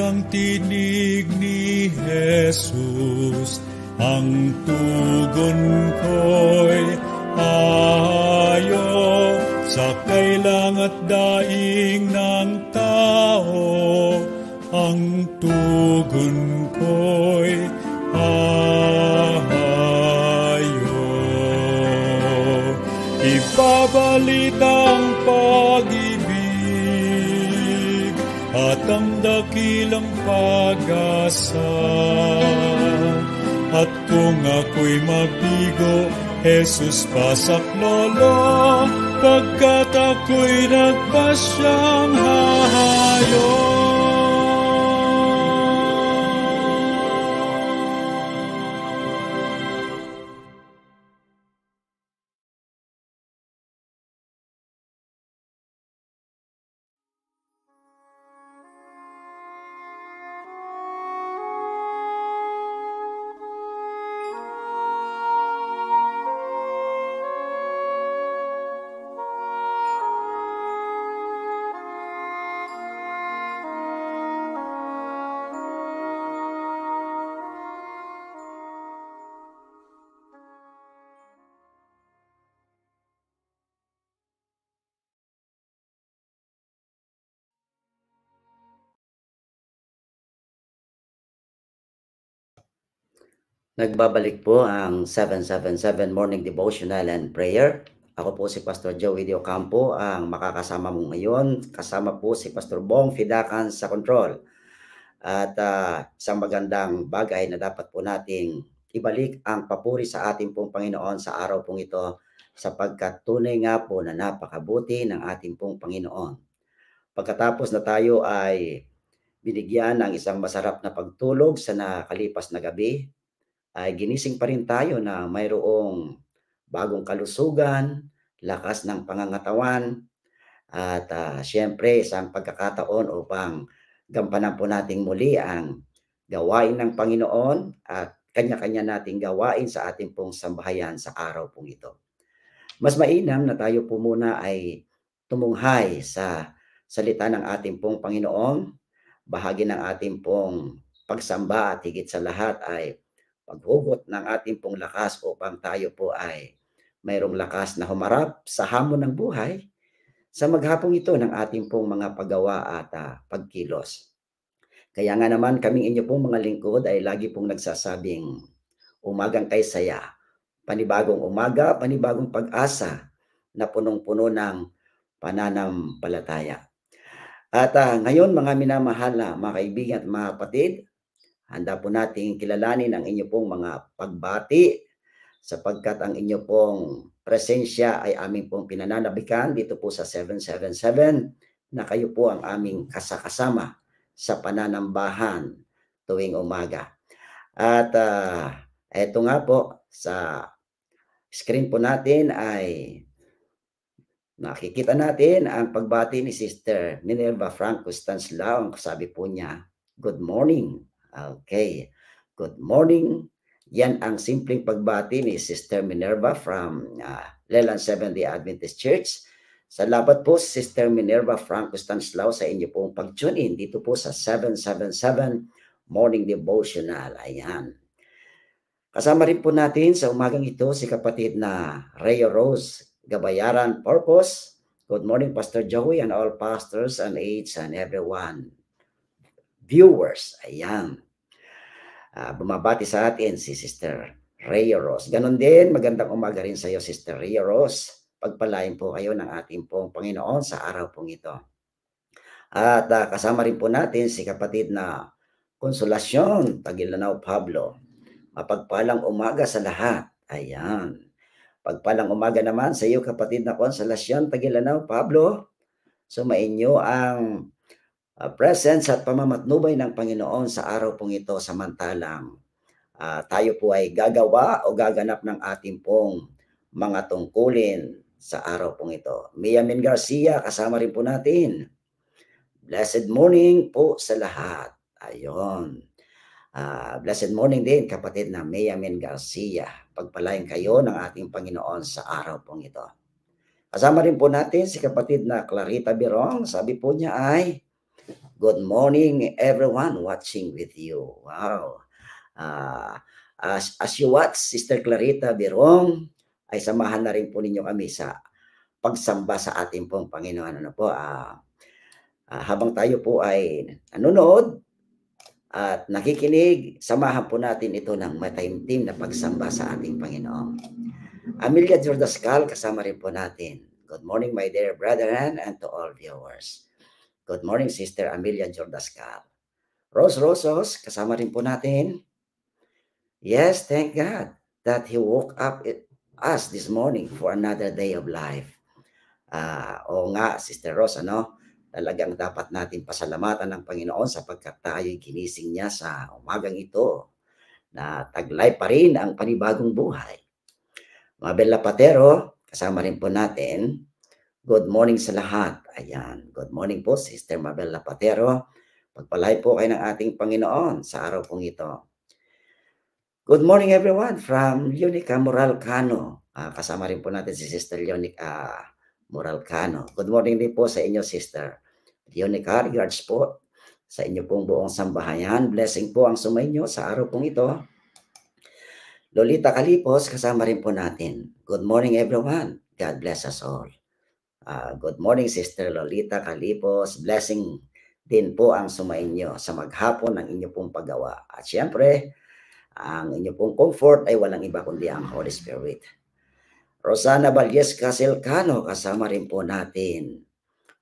kang tinig ni Jesus, ang tugon ko'y ayo sa kailang at daing na pag-asa. At kung ako'y mabigo, Jesus pasaklolo, pagkat ako'y nagpasyang hahayon. Nagbabalik po ang 777 Morning Devotional and Prayer. Ako po si Pastor Joey De Ocampo, ang makakasama mo ngayon. Kasama po si Pastor Bong Fidakan sa control. At uh, isang magandang bagay na dapat po nating ibalik ang papuri sa ating pong Panginoon sa araw pong ito sapagkat tunay nga po na napakabuti ng ating pong Panginoon. Pagkatapos na tayo ay binigyan ng isang masarap na pagtulog sa nakalipas na gabi, ay ginising pa rin tayo na mayroong bagong kalusugan, lakas ng pangangatawan, at uh, siyempre isang pagkakataon upang gampanan po nating muli ang gawain ng Panginoon at kanya-kanya nating gawain sa ating pong sambahayan sa araw pong ito. Mas mainam na tayo po muna ay tumunghay sa salita ng ating pong Panginoon, bahagi ng ating pong pagsamba at higit sa lahat ay paghugot ng ating pong lakas upang tayo po ay mayroong lakas na humarap sa hamon ng buhay sa maghapong ito ng ating pong mga paggawa at uh, pagkilos. Kaya nga naman kaming inyo pong mga lingkod ay lagi pong nagsasabing umagang kay saya, panibagong umaga, panibagong pag-asa na punong-puno ng pananampalataya. At uh, ngayon mga minamahala, mga kaibigan at mga kapatid, Handa po nating kilalanin ang inyo pong mga pagbati sapagkat ang inyo pong presensya ay aming pong pinananabikan dito po sa 777 na kayo po ang aming kasakasama sa pananambahan tuwing umaga. At uh, eto nga po sa screen po natin ay Nakikita natin ang pagbati ni Sister Minerva Franco Constance Law. sabi po niya, Good morning. Okay. Good morning. Yan ang simpleng pagbati ni Sister Minerva from uh, Leland Seventh-day Adventist Church. Salamat po Sister Minerva Franco Stanislao sa inyo pong pag-tune in dito po sa 777 Morning Devotional. Ayan. Kasama rin po natin sa umagang ito si kapatid na Rayo Rose Gabayaran Purpose. Good morning Pastor Joey and all pastors and aides and everyone viewers. Ayan. Uh, bumabati sa atin si Sister Rhea Ross. Ganon din, magandang umaga rin sa iyo, Sister Rhea Ross. Pagpalain po kayo ng ating pong Panginoon sa araw pong ito. At uh, kasama rin po natin si kapatid na Konsolasyon Tagilanaw Pablo. Mapagpalang umaga sa lahat. Ayan. Pagpalang umaga naman sa iyo kapatid na Konsolasyon Tagilanaw Pablo. Sumainyo ang uh, presence at pamamatnubay ng Panginoon sa araw pong ito samantalang uh, tayo po ay gagawa o gaganap ng ating pong mga tungkulin sa araw pong ito. Miamin Garcia, kasama rin po natin. Blessed morning po sa lahat. Ayon. Uh, ah, blessed morning din kapatid na Mayamin Garcia. Pagpalain kayo ng ating Panginoon sa araw pong ito. Kasama rin po natin si kapatid na Clarita Birong. Sabi po niya ay, Good morning, everyone watching with you. Wow. Uh, as, as you watch, Sister Clarita Birong, ay samahan na rin po ninyo kami sa pagsamba sa ating pong Panginoon. Ano po, uh, uh, habang tayo po ay nanonood at nakikinig, samahan po natin ito ng mataimtim na pagsamba sa ating Panginoon. Amelia Jordascal, kasama rin po natin. Good morning, my dear brethren, and to all viewers. Good morning, Sister Amelia Jordascal. Rose Rosos, kasama rin po natin. Yes, thank God that He woke up us this morning for another day of life. Uh, oo nga, Sister Rose, ano? Talagang dapat natin pasalamatan ng Panginoon sapagkat tayo'y ginising niya sa umagang ito na taglay pa rin ang panibagong buhay. Mabel Lapatero, kasama rin po natin. Good morning sa lahat. Ayan. Good morning po, Sister Mabel Lapatero. Pagpalay po kayo ng ating Panginoon sa araw pong ito. Good morning everyone from Unica Moralcano. Uh, kasama rin po natin si Sister Unica ah, Moralcano. Good morning din po sa inyo, Sister Unica. Regards po sa inyo pong buong sambahayan. Blessing po ang sumainyo sa araw pong ito. Lolita Kalipos, kasama rin po natin. Good morning everyone. God bless us all. Uh, good morning, Sister Lolita Kalipos. Blessing din po ang sumainyo sa maghapon ng inyo pong paggawa. At siyempre, ang inyo pong comfort ay walang iba kundi ang Holy Spirit. Rosana Valles Casilcano, kasama rin po natin.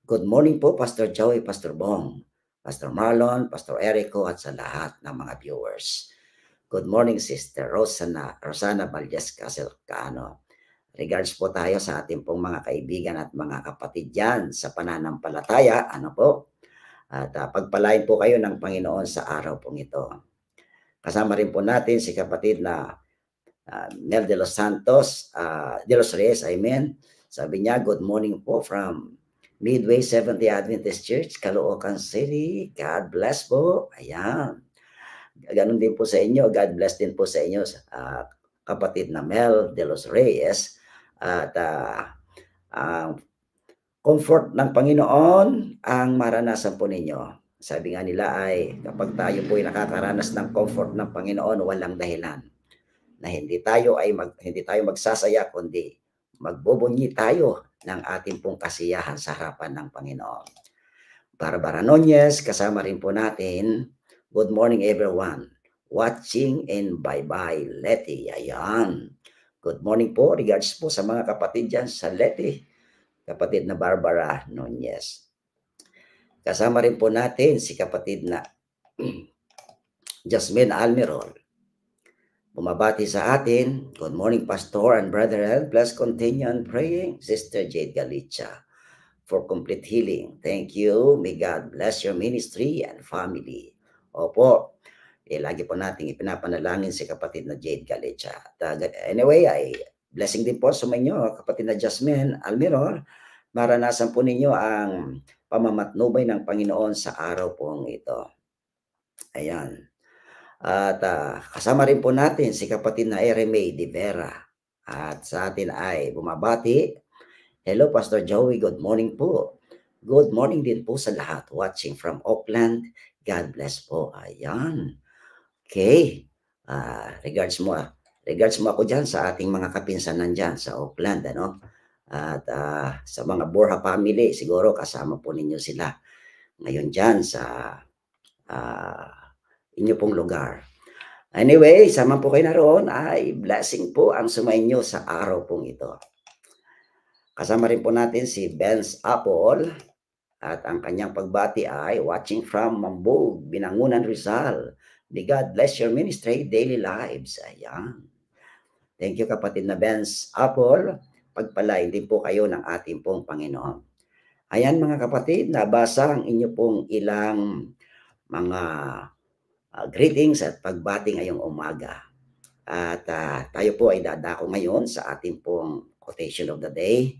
Good morning po, Pastor Joey, Pastor Bong, Pastor Marlon, Pastor Erico, at sa lahat ng mga viewers. Good morning, Sister Rosana, Rosana Valles Casilcano. Regards po tayo sa ating pong mga kaibigan at mga kapatid dyan sa pananampalataya. Ano po? At uh, pagpalain po kayo ng Panginoon sa araw pong ito. Kasama rin po natin si kapatid na uh, Nel de los Santos, uh, de los Reyes, I mean. Sabi niya, good morning po from Midway Seventh Adventist Church, Caloocan City. God bless po. Ayan. Ganon din po sa inyo. God bless din po sa inyo, uh, kapatid na Mel de los Reyes at uh, uh, comfort ng Panginoon ang maranasan po ninyo. Sabi nga nila ay kapag tayo po ay nakakaranas ng comfort ng Panginoon, walang dahilan na hindi tayo ay mag, hindi tayo magsasaya kundi magbubunyi tayo ng ating pong kasiyahan sa harapan ng Panginoon. Barbara Nunez, kasama rin po natin. Good morning everyone. Watching and bye-bye, Letty. Ayan. Good morning po. Regards po sa mga kapatid dyan sa Leti. Kapatid na Barbara Nunez. Kasama rin po natin si kapatid na Jasmine Almirol. Bumabati sa atin, Good morning, Pastor and Brethren. Please continue on praying, Sister Jade Galicia, for complete healing. Thank you. May God bless your ministry and family. Opo, eh, lagi po nating ipinapanalangin si kapatid na Jade Galecha. Uh, anyway, ay blessing din po sa inyo, kapatid na Jasmine Almiror. Maranasan po ninyo ang pamamatnubay ng Panginoon sa araw pong ito. Ayan. At uh, kasama rin po natin si kapatid na Eremay de Vera. At sa atin ay bumabati. Hello Pastor Joey, good morning po. Good morning din po sa lahat watching from Oakland. God bless po. Ayan. Okay. Uh, regards mo ah. Regards mo ako dyan sa ating mga kapinsanan dyan sa Oakland, Ano? At uh, sa mga Borja family, siguro kasama po ninyo sila ngayon dyan sa uh, inyo pong lugar. Anyway, sama po kayo na roon. ay blessing po ang sumainyo sa araw pong ito. Kasama rin po natin si Benz Apple at ang kanyang pagbati ay watching from Mambog, Binangunan Rizal. May God bless your ministry, daily lives. Ayan. Thank you kapatid na Benz Apple. Pagpalain din po kayo ng ating pong Panginoon. Ayan mga kapatid, nabasa ang inyo pong ilang mga uh, greetings at pagbati ngayong umaga. At uh, tayo po ay dadako ngayon sa ating pong quotation of the day.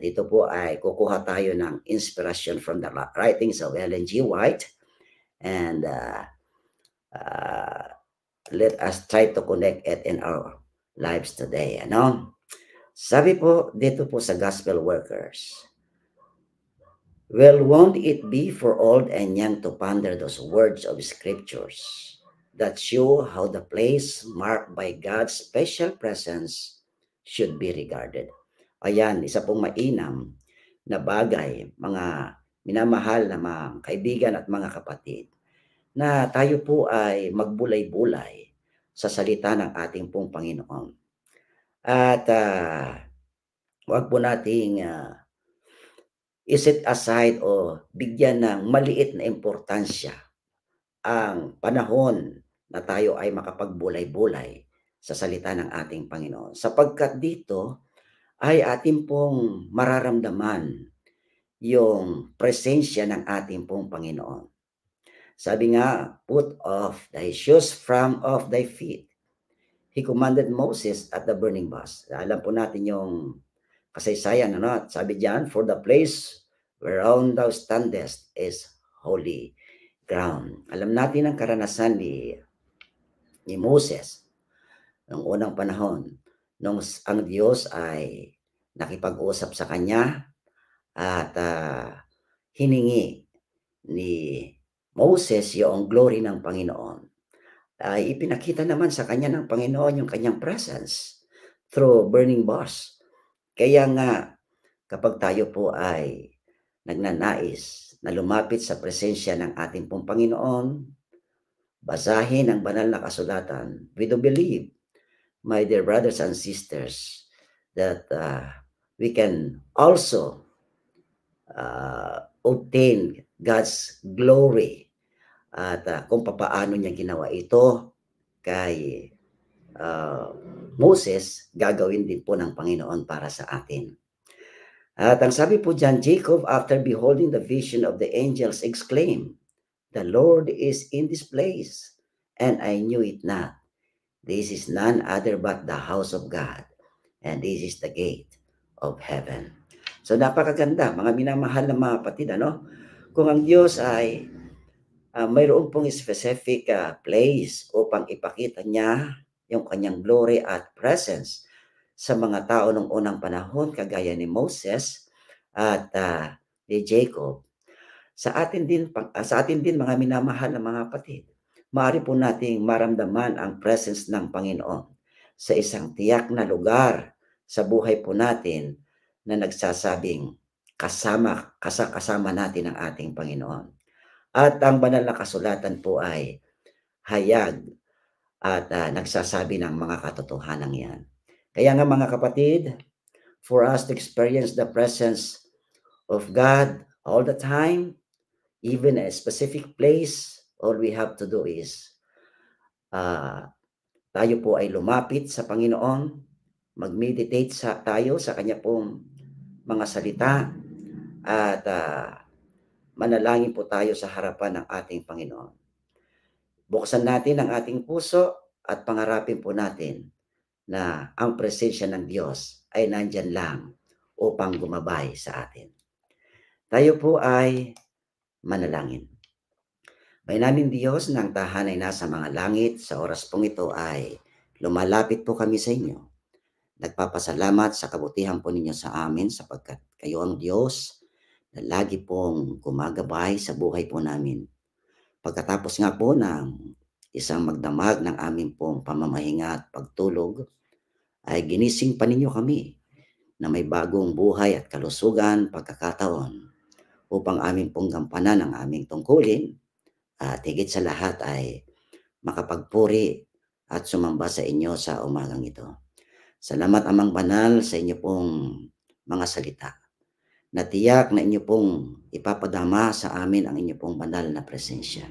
Dito po ay kukuha tayo ng inspiration from the writings of Ellen G. White. And uh, uh, let us try to connect it in our lives today. Ano? Sabi po dito po sa gospel workers, Well, won't it be for old and young to ponder those words of scriptures that show how the place marked by God's special presence should be regarded? Ayan, isa pong mainam na bagay, mga minamahal na mga kaibigan at mga kapatid na tayo po ay magbulay-bulay sa salita ng ating pong Panginoon. At uh, wag po nating uh, ah, iset aside o bigyan ng maliit na importansya ang panahon na tayo ay makapagbulay-bulay sa salita ng ating Panginoon. Sapagkat dito ay ating pong mararamdaman yung presensya ng ating pong Panginoon. Sabi nga, put off thy shoes from off thy feet. He commanded Moses at the burning bush. Alam po natin yung kasaysayan. Ano? Sabi diyan, for the place whereon thou standest is holy ground. Alam natin ang karanasan ni, ni Moses noong unang panahon nung ang Diyos ay nakipag-usap sa kanya at uh, hiningi ni Moses yung glory ng Panginoon. Ay ah, ipinakita naman sa kanya ng Panginoon yung kanyang presence through burning bush. Kaya nga, kapag tayo po ay nagnanais na lumapit sa presensya ng ating pong Panginoon, basahin ang banal na kasulatan. We do believe, my dear brothers and sisters, that uh, we can also uh, obtain God's glory at uh, kung papaano niya ginawa ito kay uh, Moses, gagawin din po ng Panginoon para sa atin. At ang sabi po dyan, Jacob, after beholding the vision of the angels, exclaimed, The Lord is in this place, and I knew it not. This is none other but the house of God, and this is the gate of heaven. So napakaganda, mga minamahal na mga patid, ano? Kung ang Diyos ay uh, mayroon pong specific uh, place upang ipakita niya yung kanyang glory at presence sa mga tao ng unang panahon kagaya ni Moses at uh, ni Jacob. Sa atin din sa atin din mga minamahal na mga kapatid, maaari po nating maramdaman ang presence ng Panginoon sa isang tiyak na lugar sa buhay po natin na nagsasabing kasama kasama natin ang ating Panginoon. At ang banal na kasulatan po ay hayag at uh, nagsasabi ng mga katotohanan yan. Kaya nga mga kapatid, for us to experience the presence of God all the time, even a specific place, all we have to do is uh, tayo po ay lumapit sa Panginoon, mag-meditate sa, tayo sa Kanya pong mga salita, at uh, manalangin po tayo sa harapan ng ating Panginoon. Buksan natin ang ating puso at pangarapin po natin na ang presensya ng Diyos ay nandyan lang upang gumabay sa atin. Tayo po ay manalangin. May namin Diyos ng tahanay na sa mga langit sa oras pong ito ay lumalapit po kami sa inyo. Nagpapasalamat sa kabutihan po ninyo sa amin sapagkat kayo ang Diyos na lagi pong gumagabay sa buhay po namin. Pagkatapos nga po ng isang magdamag ng aming pong pamamahinga at pagtulog, ay ginising pa ninyo kami na may bagong buhay at kalusugan pagkakataon upang aming pong gampanan ang aming tungkulin at higit sa lahat ay makapagpuri at sumamba sa inyo sa umagang ito. Salamat amang banal sa inyo pong mga salita na tiyak na inyo pong ipapadama sa amin ang inyo pong banal na presensya.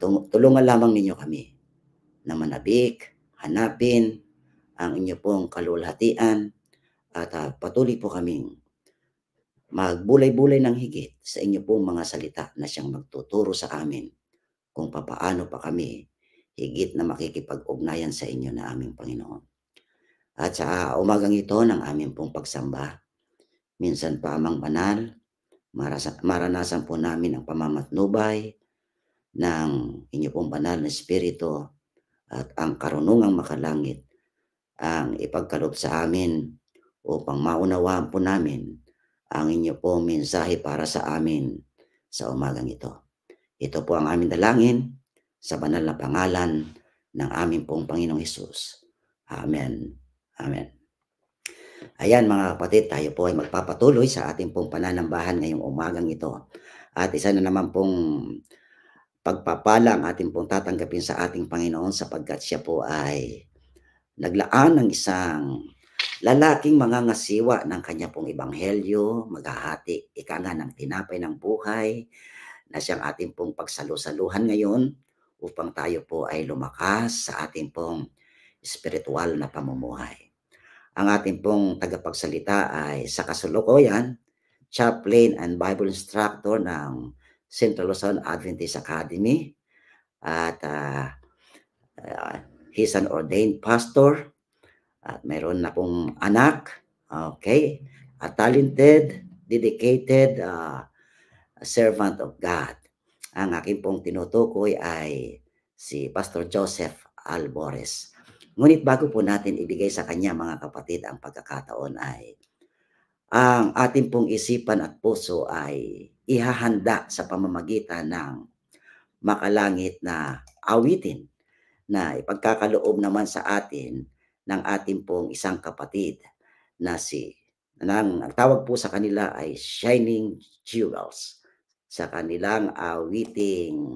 Tulungan lamang ninyo kami na manabik, hanapin ang inyo pong kalulhatian at uh, patuloy po kaming magbulay-bulay ng higit sa inyo pong mga salita na siyang magtuturo sa amin kung papaano pa kami higit na makikipag-ugnayan sa inyo na aming Panginoon. At sa umagang ito ng aming pong pagsamba, minsan pa amang banal, maranasan po namin ang pamamatnubay ng inyo pong banal na Espiritu at ang karunungang makalangit ang ipagkalob sa amin upang maunawaan po namin ang inyo pong mensahe para sa amin sa umagang ito. Ito po ang aming dalangin sa banal na pangalan ng aming pong Panginoong Hesus. Amen. Amen. Ayan mga kapatid, tayo po ay magpapatuloy sa ating pong pananambahan ngayong umagang ito. At isa na naman pong pagpapala ang ating pong tatanggapin sa ating Panginoon sapagkat siya po ay naglaan ng isang lalaking mga ngasiwa ng kanya pong ebanghelyo, maghahati, ika nga ng tinapay ng buhay, na siyang ating pong pagsalusaluhan ngayon upang tayo po ay lumakas sa ating pong spiritual na pamumuhay. Ang ating pong tagapagsalita ay sa kasulukuyan, chaplain and Bible instructor ng Central Luzon Adventist Academy at uh, uh, he's an ordained pastor at mayroon na pong anak, okay, a talented, dedicated uh, servant of God. Ang aking pong tinutukoy ay si Pastor Joseph Albores. Ngunit bago po natin ibigay sa kanya mga kapatid ang pagkakataon ay ang ating pong isipan at puso ay ihahanda sa pamamagitan ng makalangit na awitin na ipagkakaloob naman sa atin ng ating pong isang kapatid na si nang tawag po sa kanila ay shining jewels sa kanilang awiting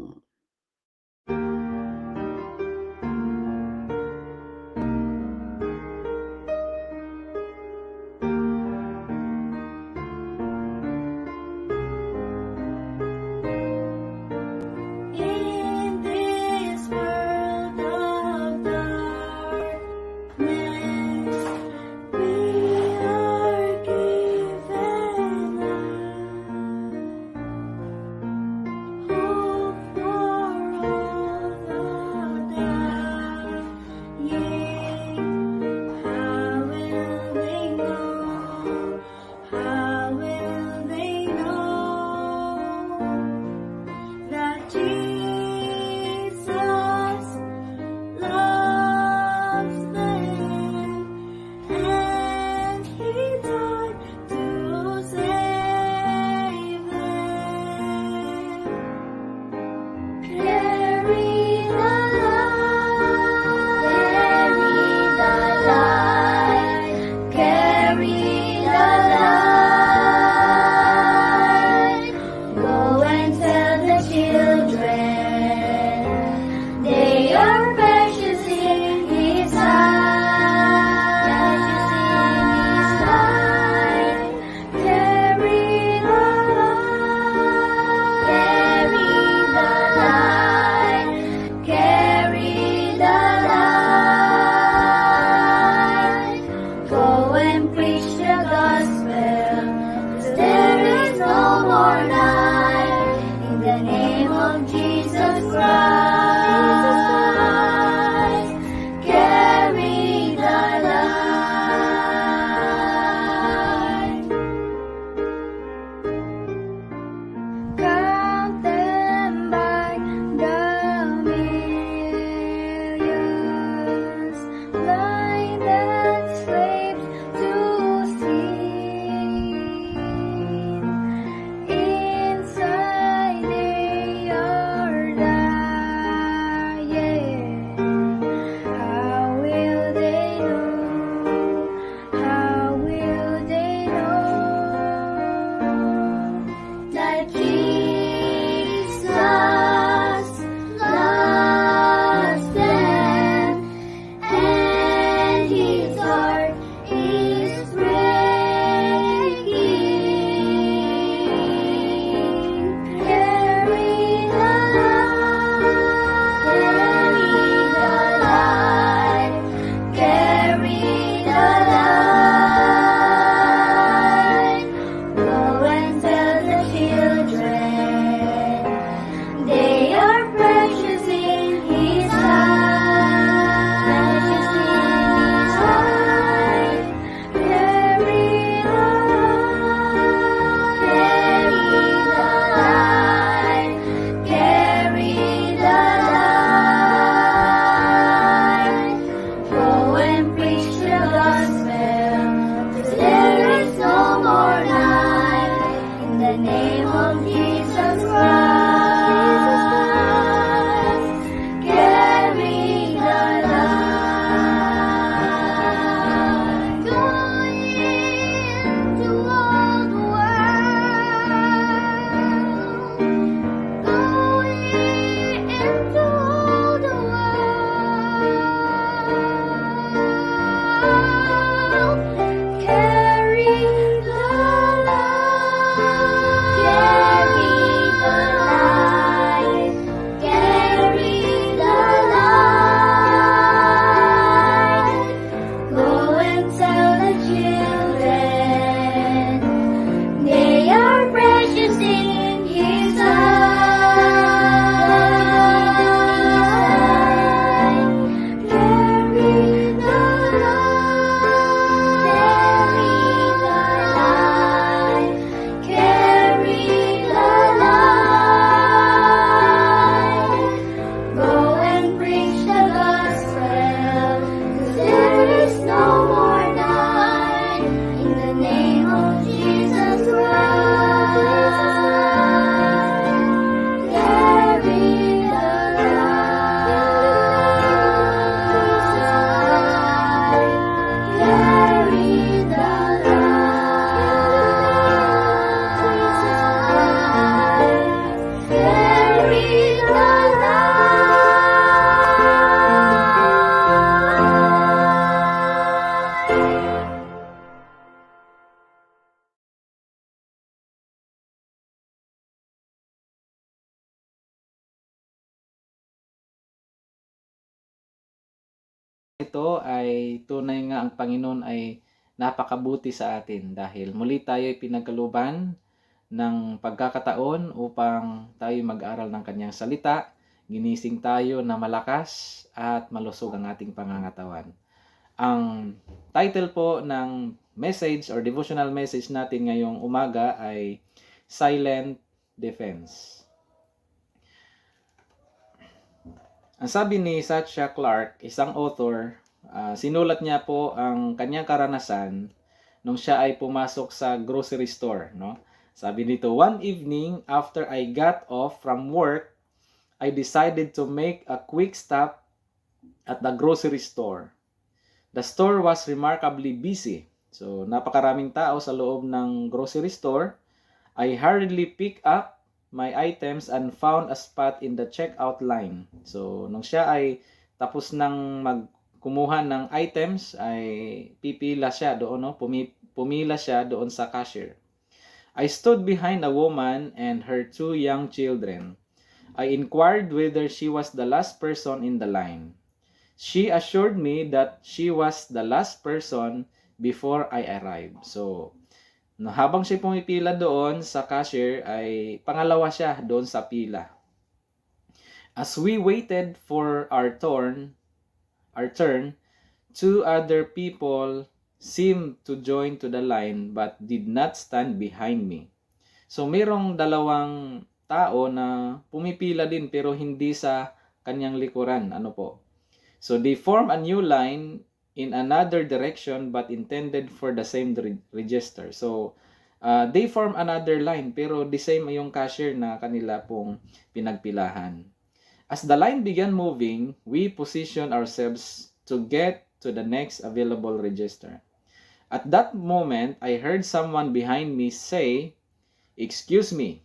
Tunay nga ang Panginoon ay napakabuti sa atin dahil muli tayo ay pinagkaluban ng pagkakataon upang tayo mag-aral ng kanyang salita, ginising tayo na malakas at malusog ang ating pangangatawan. Ang title po ng message or devotional message natin ngayong umaga ay Silent Defense. Ang sabi ni Satya Clark, isang author Uh, sinulat niya po ang kanyang karanasan nung siya ay pumasok sa grocery store, no? Sabi nito, one evening after I got off from work, I decided to make a quick stop at the grocery store. The store was remarkably busy. So, napakaraming tao sa loob ng grocery store. I hurriedly picked up my items and found a spot in the checkout line. So, nung siya ay tapos nang mag kumuha ng items ay pipila siya doon, no? Pumi pumila siya doon sa cashier. I stood behind a woman and her two young children. I inquired whether she was the last person in the line. She assured me that she was the last person before I arrived. So, no, habang siya pumipila doon sa cashier, ay pangalawa siya doon sa pila. As we waited for our turn, our turn, two other people seemed to join to the line but did not stand behind me. So mayroong dalawang tao na pumipila din pero hindi sa kanyang likuran. Ano po? So they form a new line in another direction but intended for the same register. So uh, they form another line pero the same yung cashier na kanila pong pinagpilahan. As the line began moving, we positioned ourselves to get to the next available register. At that moment, I heard someone behind me say, Excuse me.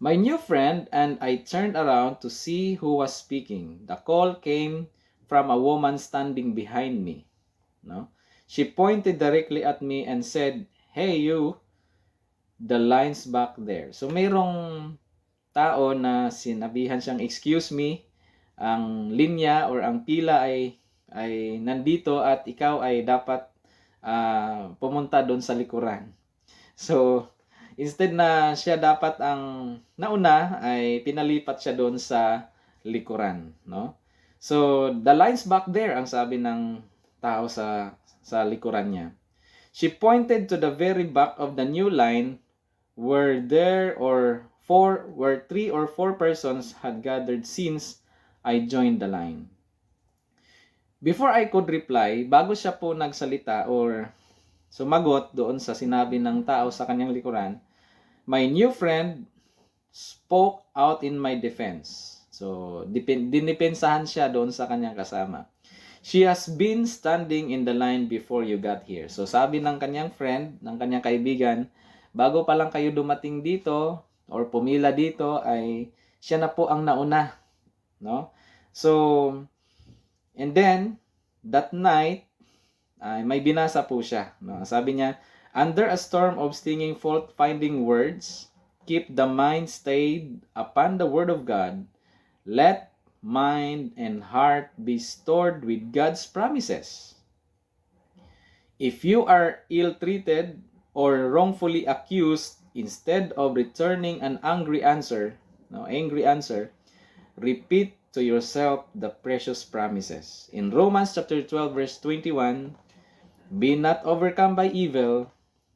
My new friend and I turned around to see who was speaking. The call came from a woman standing behind me. No? She pointed directly at me and said, Hey you, the lines back there. So mayroong tao na sinabihan siyang excuse me, ang linya or ang pila ay ay nandito at ikaw ay dapat uh, pumunta doon sa likuran. So, instead na siya dapat ang nauna ay pinalipat siya doon sa likuran, no? So, the lines back there ang sabi ng tao sa sa likuran niya. She pointed to the very back of the new line where there or four, where three or four persons had gathered since I joined the line. Before I could reply, bago siya po nagsalita or sumagot doon sa sinabi ng tao sa kanyang likuran, my new friend spoke out in my defense. So, dinipensahan siya doon sa kanyang kasama. She has been standing in the line before you got here. So, sabi ng kanyang friend, ng kanyang kaibigan, bago pa lang kayo dumating dito, or pumila dito ay siya na po ang nauna, no? So and then that night ay may binasa po siya, no? Sabi niya, under a storm of stinging fault-finding words, keep the mind stayed upon the word of God. Let mind and heart be stored with God's promises. If you are ill-treated or wrongfully accused Instead of returning an angry answer, no, angry answer, repeat to yourself the precious promises. In Romans chapter 12 verse 21, be not overcome by evil,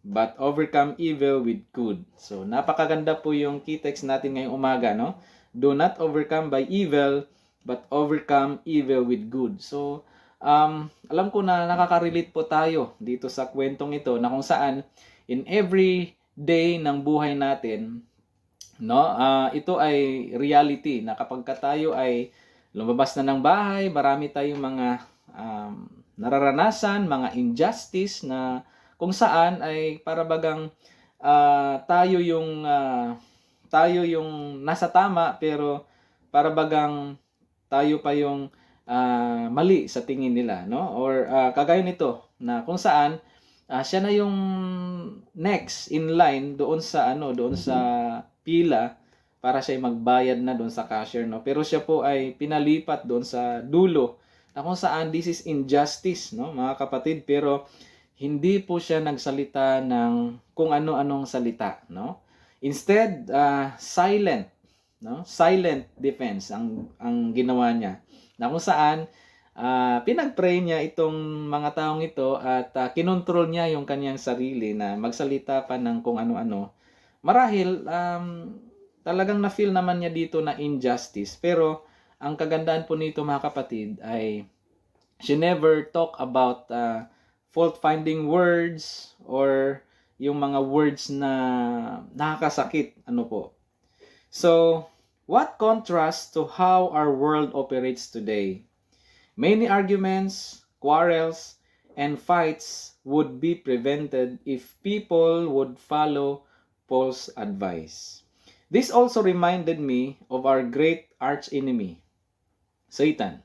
but overcome evil with good. So napakaganda po yung key text natin ngayong umaga, no? Do not overcome by evil, but overcome evil with good. So um, alam ko na nakaka-relate po tayo dito sa kwentong ito na kung saan in every day ng buhay natin, no? Uh, ito ay reality na kapag tayo ay lumabas na ng bahay, marami tayong mga um, nararanasan, mga injustice na kung saan ay parabagang uh, ah, tayo yung uh, tayo yung nasa tama pero parabagang tayo pa yung uh, mali sa tingin nila no or uh, kagaya nito na kung saan uh, siya na yung next in line doon sa ano, doon sa pila para siya magbayad na doon sa cashier, no? Pero siya po ay pinalipat doon sa dulo na kung saan this is injustice, no, mga kapatid. Pero hindi po siya nagsalita ng kung ano-anong salita, no? Instead, uh, silent, no? Silent defense ang ang ginawa niya. Na kung saan pinag ah, pinagpray niya itong mga taong ito at uh, kinontrol niya yung kanyang sarili na magsalita pa ng kung ano-ano. Marahil um, talagang na-feel naman niya dito na injustice pero ang kagandaan po nito mga kapatid ay she never talk about uh, fault-finding words or yung mga words na nakakasakit. Ano po? So, what contrast to how our world operates today? Many arguments, quarrels, and fights would be prevented if people would follow Paul's advice. This also reminded me of our great archenemy, Satan.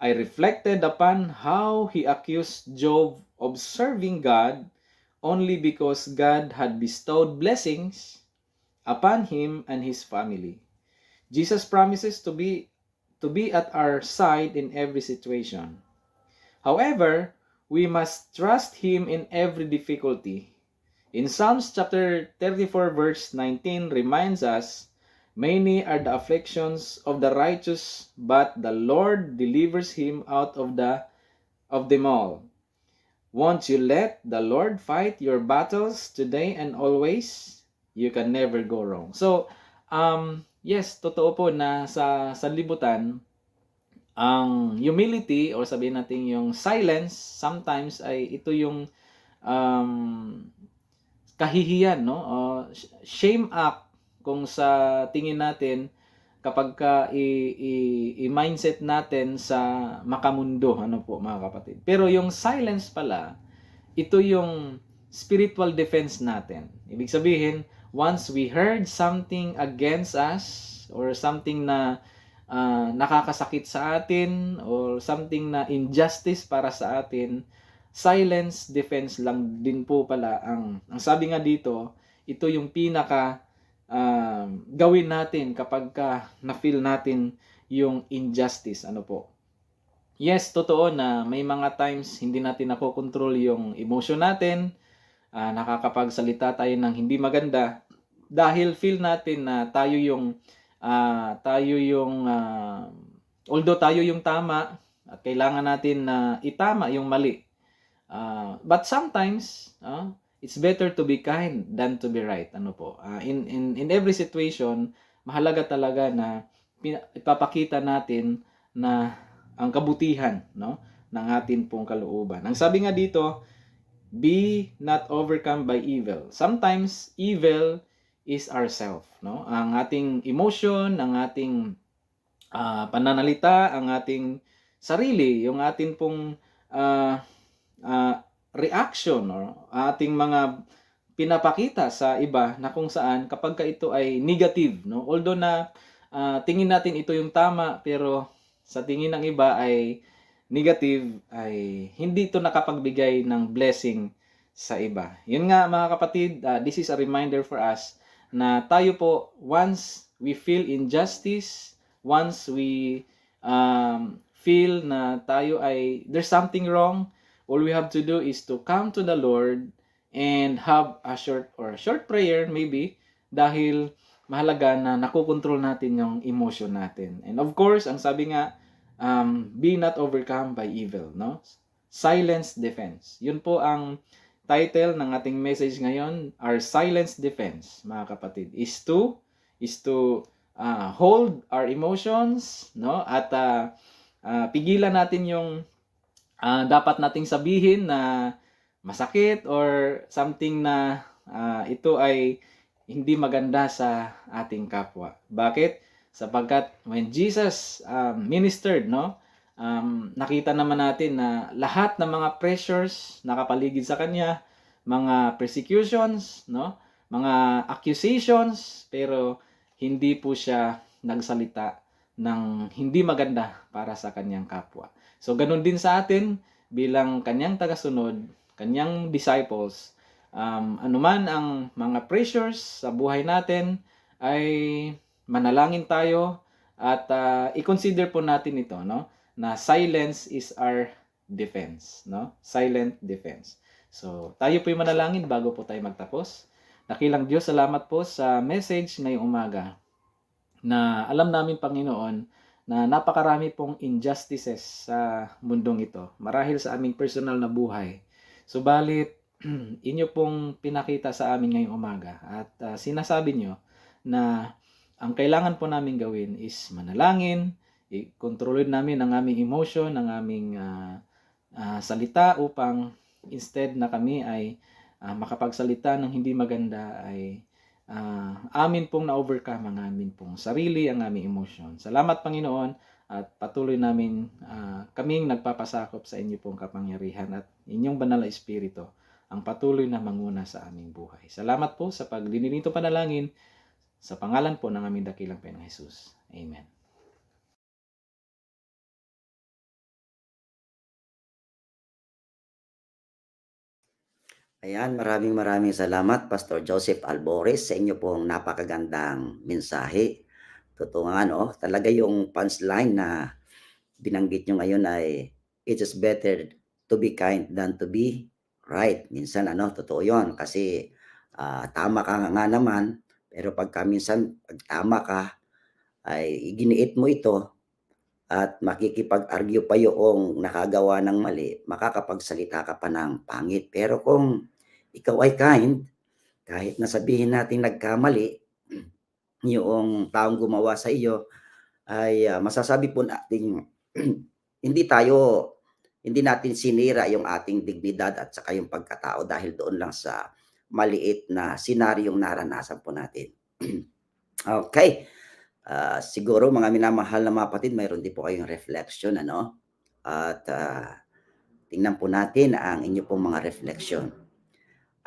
I reflected upon how he accused Job of serving God only because God had bestowed blessings upon him and his family. Jesus promises to be to be at our side in every situation. However, we must trust Him in every difficulty. In Psalms chapter 34 verse 19 reminds us, Many are the afflictions of the righteous, but the Lord delivers him out of the of them all. Won't you let the Lord fight your battles today and always? You can never go wrong. So, um, yes, totoo po na sa sanlibutan, ang humility or sabihin natin yung silence sometimes ay ito yung um, kahihiyan no uh, shame up kung sa tingin natin kapag ka i-mindset natin sa makamundo ano po mga kapatid pero yung silence pala ito yung spiritual defense natin ibig sabihin once we heard something against us or something na uh, nakakasakit sa atin or something na injustice para sa atin, silence defense lang din po pala ang ang sabi nga dito, ito yung pinaka uh, gawin natin kapag ka na-feel natin yung injustice, ano po. Yes, totoo na may mga times hindi natin nakokontrol yung emotion natin, uh, nakakapagsalita tayo ng hindi maganda dahil feel natin na tayo yung uh, tayo yung uh, although tayo yung tama at kailangan natin na uh, itama yung mali. Uh, but sometimes uh, it's better to be kind than to be right. Ano po? Uh, in in in every situation, mahalaga talaga na ipapakita natin na ang kabutihan no ng atin pong kalooban. Ang sabi nga dito, be not overcome by evil. Sometimes evil is ourself, no? Ang ating emotion, ang ating uh, pananalita, ang ating sarili, yung ating pong uh, ah, uh, ah, reaction or ating mga pinapakita sa iba na kung saan kapag ka ito ay negative, no? Although na uh, tingin natin ito yung tama pero sa tingin ng iba ay negative ay hindi ito nakapagbigay ng blessing sa iba. Yun nga mga kapatid, uh, this is a reminder for us na tayo po once we feel injustice, once we um, feel na tayo ay there's something wrong, all we have to do is to come to the Lord and have a short or a short prayer maybe dahil mahalaga na nakokontrol natin yung emotion natin. And of course, ang sabi nga, um, be not overcome by evil, no? Silence defense. Yun po ang title ng ating message ngayon, our silence defense, mga kapatid, is to is to uh, hold our emotions, no? At uh, uh, pigilan natin yung uh, dapat nating sabihin na masakit or something na uh, ito ay hindi maganda sa ating kapwa. Bakit? Sapagkat when Jesus um, ministered, no, um, nakita naman natin na lahat ng mga pressures nakapaligid sa kanya, mga persecutions, no, mga accusations, pero hindi po siya nagsalita ng hindi maganda para sa kanyang kapwa. So ganun din sa atin bilang kanyang tagasunod, kanyang disciples, um, anuman ang mga pressures sa buhay natin ay manalangin tayo at uh, i-consider po natin ito no na silence is our defense no silent defense so tayo po yung manalangin bago po tayo magtapos dakilang Diyos salamat po sa message ngayong umaga na alam namin Panginoon na napakarami pong injustices sa mundong ito marahil sa aming personal na buhay subalit inyo pong pinakita sa amin ngayong umaga at uh, sinasabi nyo na ang kailangan po namin gawin is manalangin, i-controlin namin ang aming emotion, ang aming uh, uh, salita upang instead na kami ay uh, makapagsalita ng hindi maganda ay uh, amin pong na-overcome ang amin pong sarili, ang aming emotion. Salamat Panginoon at patuloy namin uh, kaming nagpapasakop sa inyo pong kapangyarihan at inyong banal na espiritu ang patuloy na manguna sa aming buhay. Salamat po sa paglinilito panalangin sa pangalan po ng aming dakilang Panginoong Jesus. Amen. Ayan, maraming maraming salamat Pastor Joseph Albores sa inyo pong napakagandang mensahe. Totoo nga no, talaga yung punchline na binanggit nyo ngayon ay it is better to be kind than to be right. Minsan ano, totoo yon kasi uh, tama ka nga naman pero pagka minsan, pag tama ka, ay iginiit mo ito at makikipag-argue pa yung nakagawa ng mali, makakapagsalita ka pa ng pangit. Pero kung ikaw ay kind, kahit nasabihin natin nagkamali, yung taong gumawa sa iyo, ay uh, masasabi po natin hindi tayo hindi natin sinira yung ating dignidad at saka yung pagkatao dahil doon lang sa maliit na senaryong naranasan po natin. okay. Uh, siguro mga minamahal na mga patid, mayroon din po kayong reflection. Ano? At uh, tingnan po natin ang inyo pong mga reflection.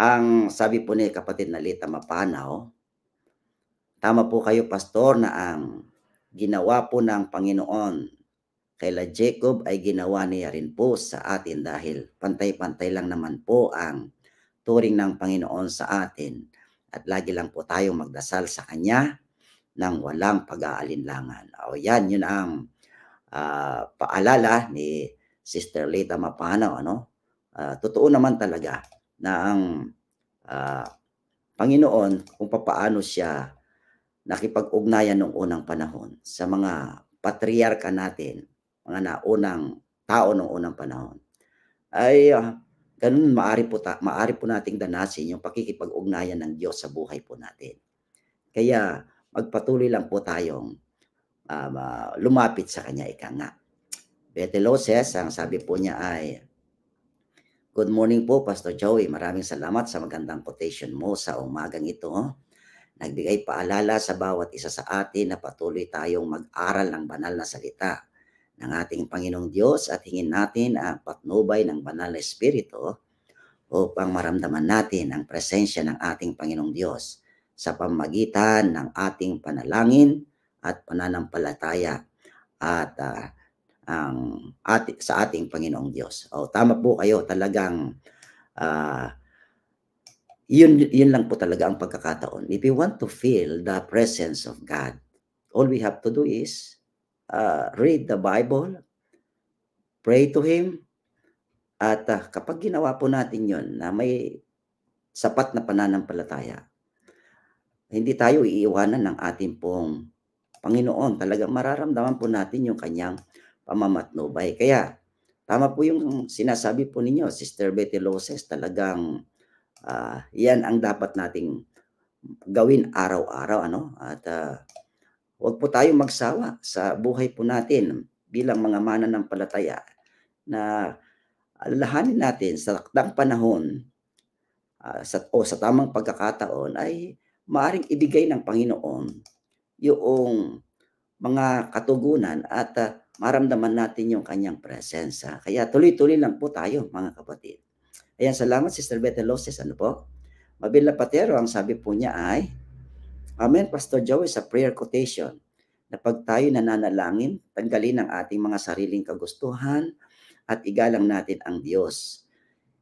Ang sabi po ni kapatid na Lita Mapanaw, tama po kayo pastor na ang ginawa po ng Panginoon kaila Jacob ay ginawa niya rin po sa atin dahil pantay-pantay lang naman po ang turing ng Panginoon sa atin at lagi lang po tayong magdasal sa Kanya ng walang pag-aalinlangan. O yan, yun ang uh, paalala ni Sister Lita Mapano. Ano? Uh, totoo naman talaga na ang uh, Panginoon kung papaano siya nakipag-ugnayan noong unang panahon sa mga patriarka natin, mga naunang tao noong unang panahon, ay uh, Ganun maari po, ta, maari po nating danasin yung pakikipag-ugnayan ng Diyos sa buhay po natin. Kaya magpatuloy lang po tayong um, uh, lumapit sa Kanya, ika nga. Bete Loses, ang sabi po niya ay, Good morning po, Pastor Joey. Maraming salamat sa magandang quotation mo sa umagang ito. Oh. Nagbigay paalala sa bawat isa sa atin na patuloy tayong mag-aral ng banal na salita ng ating Panginoong Diyos at hingin natin ang patnubay ng banal na Espiritu upang maramdaman natin ang presensya ng ating Panginoong Diyos sa pamagitan ng ating panalangin at pananampalataya at uh, ang ati, sa ating Panginoong Diyos. O tama po kayo, talagang uh, yun, yun lang po talaga ang pagkakataon. If you want to feel the presence of God, all we have to do is uh, read the Bible, pray to Him, at uh, kapag ginawa po natin yon na may sapat na pananampalataya, hindi tayo iiwanan ng ating pong Panginoon. Talagang mararamdaman po natin yung kanyang pamamatnubay. Kaya tama po yung sinasabi po ninyo, Sister Betty Loses, talagang uh, yan ang dapat nating gawin araw-araw. Ano? At uh, Huwag po tayong magsawa sa buhay po natin bilang mga palataya na alalahanin natin sa takdang panahon uh, sa, o sa tamang pagkakataon ay maaring ibigay ng Panginoon yung mga katugunan at uh, maramdaman natin yung kanyang presensya. Kaya tuloy-tuloy lang po tayo mga kapatid. Ayan, salamat Sister Bete Loses. Ano po? Mabila Patero, ang sabi po niya ay, Amen, Pastor Joe, sa prayer quotation na pag tayo nananalangin, tanggalin ang ating mga sariling kagustuhan at igalang natin ang Diyos.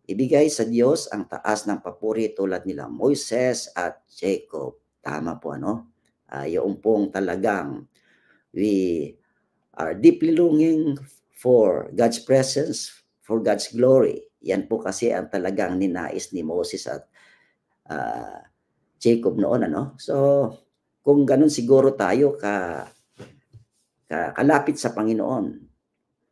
Ibigay sa Diyos ang taas ng papuri tulad nila Moises at Jacob. Tama po ano? Uh, ah, yung pong talagang we are deeply longing for God's presence, for God's glory. Yan po kasi ang talagang ninais ni Moses at uh, Jacob noon ano. So kung ganun siguro tayo ka, ka kalapit sa Panginoon,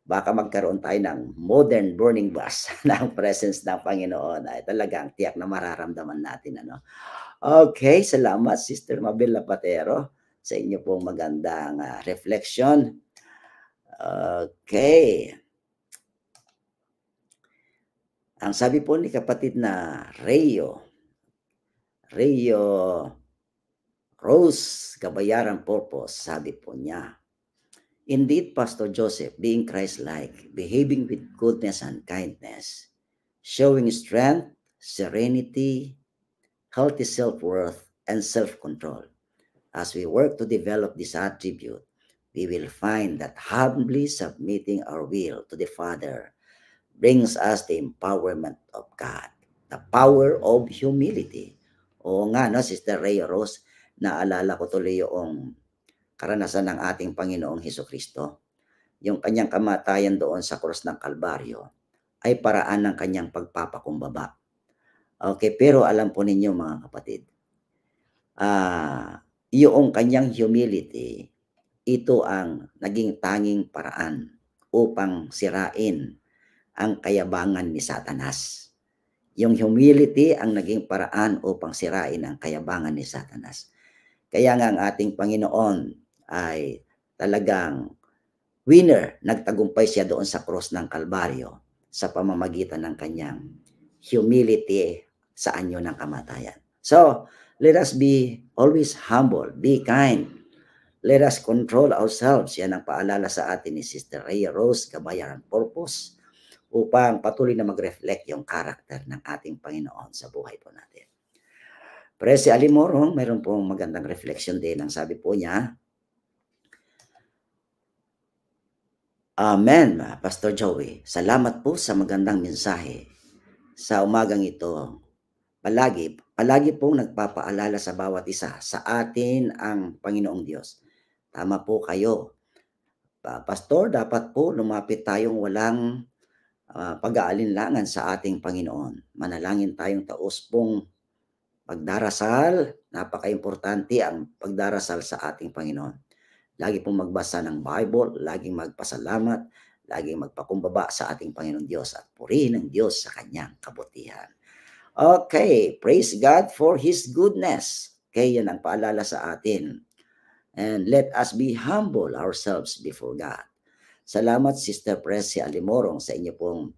baka magkaroon tayo ng modern burning bus ng presence ng Panginoon. Ay talagang tiyak na mararamdaman natin ano. Okay, salamat Sister Mabel Lapatero sa inyo pong magandang uh, reflection. Okay. Ang sabi po ni kapatid na Rayo, Rio Rose Gabayaran Purpose, sabi po niya. Indeed, Pastor Joseph, being Christ-like, behaving with goodness and kindness, showing strength, serenity, healthy self-worth, and self-control. As we work to develop this attribute, we will find that humbly submitting our will to the Father brings us the empowerment of God, the power of humility, Oo nga, no, Sister Ray Rose, naalala ko tuloy yung karanasan ng ating Panginoong Heso Kristo. Yung kanyang kamatayan doon sa krus ng Kalbaryo ay paraan ng kanyang pagpapakumbaba. Okay, pero alam po ninyo mga kapatid, uh, yung kanyang humility, ito ang naging tanging paraan upang sirain ang kayabangan ni Satanas. Yung humility ang naging paraan upang sirain ang kayabangan ni Satanas. Kaya nga ang ating Panginoon ay talagang winner. Nagtagumpay siya doon sa cross ng Kalbaryo sa pamamagitan ng kanyang humility sa anyo ng kamatayan. So, let us be always humble, be kind. Let us control ourselves. Yan ang paalala sa atin ni Sister Ray Rose, Kabayan Purpose upang patuloy na mag-reflect yung karakter ng ating Panginoon sa buhay po natin. Pero si Alimorong, mayroon pong magandang reflection din. Ang sabi po niya, Amen, Pastor Joey. Salamat po sa magandang mensahe sa umagang ito. Palagi, palagi pong nagpapaalala sa bawat isa sa atin ang Panginoong Diyos. Tama po kayo. Pastor, dapat po lumapit tayong walang uh, pag-aalinlangan sa ating Panginoon. Manalangin tayong taos pong pagdarasal. Napaka-importante ang pagdarasal sa ating Panginoon. Lagi pong magbasa ng Bible, laging magpasalamat, laging magpakumbaba sa ating Panginoon Diyos at purihin ng Diyos sa kanyang kabutihan. Okay, praise God for His goodness. Okay, yan ang paalala sa atin. And let us be humble ourselves before God. Salamat Sister Presi Alimorong sa inyo pong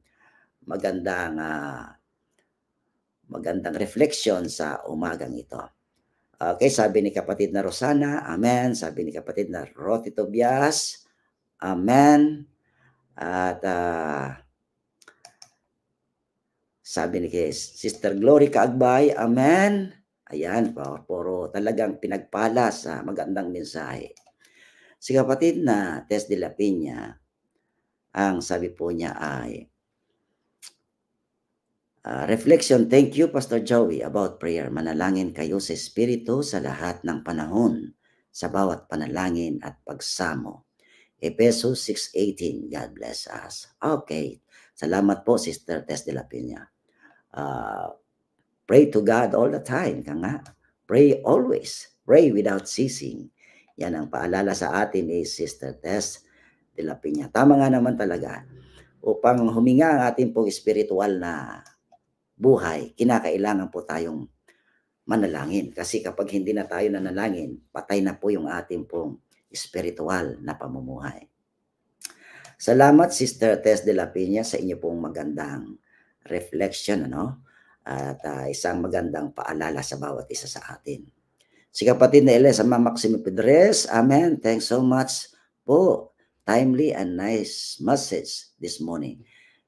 magandang uh, magandang reflection sa umagang ito. Okay, sabi ni kapatid na Rosana, Amen. Sabi ni kapatid na Roti Tobias, Amen. At uh, sabi ni Sister Glory Kaagbay, Amen. Ayan, puro talagang pinagpala sa magandang mensahe. Si kapatid na Tess de la Peña, ang sabi po niya ay, uh, Reflection, thank you Pastor Joey about prayer. Manalangin kayo sa Espiritu sa lahat ng panahon, sa bawat panalangin at pagsamo. Epeso 6.18, God bless us. Okay, salamat po Sister Tess de la Peña. Uh, pray to God all the time, kanga. Pray always. Pray without ceasing. Yan ang paalala sa atin ni Sister Tess de la Piña. Tama nga naman talaga upang huminga ang ating pong spiritual na buhay, kinakailangan po tayong manalangin. Kasi kapag hindi na tayo nanalangin, patay na po yung ating pong spiritual na pamumuhay. Salamat Sister Tess de la Peña sa inyo pong magandang reflection ano at uh, isang magandang paalala sa bawat isa sa atin. Si kapatid na Elsa Maximo Pedres, Amen. Thanks so much po. Timely and nice message this morning.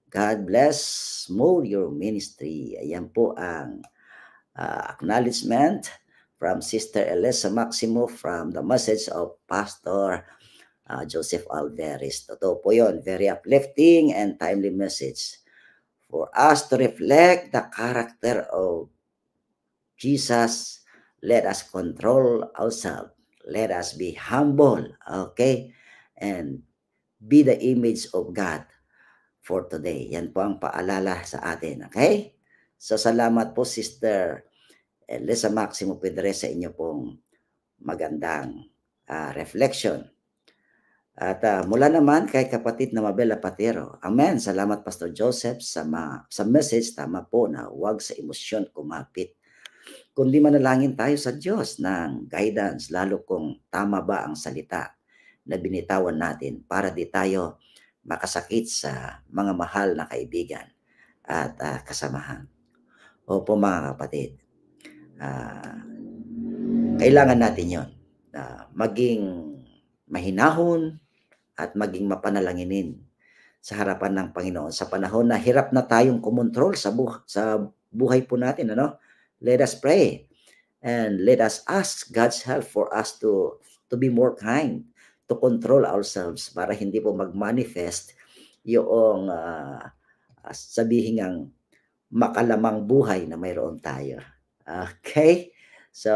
God bless more your ministry. Ayan po ang uh, acknowledgement from Sister Elsa Maximo from the message of Pastor uh, Joseph Alvarez. Totoo po yun. Very uplifting and timely message for us to reflect the character of Jesus Let us control ourselves. Let us be humble, okay? And be the image of God for today. Yan po ang paalala sa atin, okay? So salamat po Sister Elisa Maximo Pedres sa inyo pong magandang uh, reflection. At uh, mula naman kay kapatid na Mabela Patero. Amen. Salamat Pastor Joseph sa, ma- sa message. Tama po na huwag sa emosyon kumapit kundi manalangin tayo sa Diyos ng guidance, lalo kung tama ba ang salita na binitawan natin para di tayo makasakit sa mga mahal na kaibigan at uh, kasamahan. Opo mga kapatid, uh, kailangan natin yon uh, maging mahinahon at maging mapanalanginin sa harapan ng Panginoon sa panahon na hirap na tayong kumontrol sa, buh- sa buhay po natin. Ano? Let us pray and let us ask God's help for us to to be more kind, to control ourselves para hindi po mag-manifest yung uh, sabihin ang makalamang buhay na mayroon tayo. Okay? So,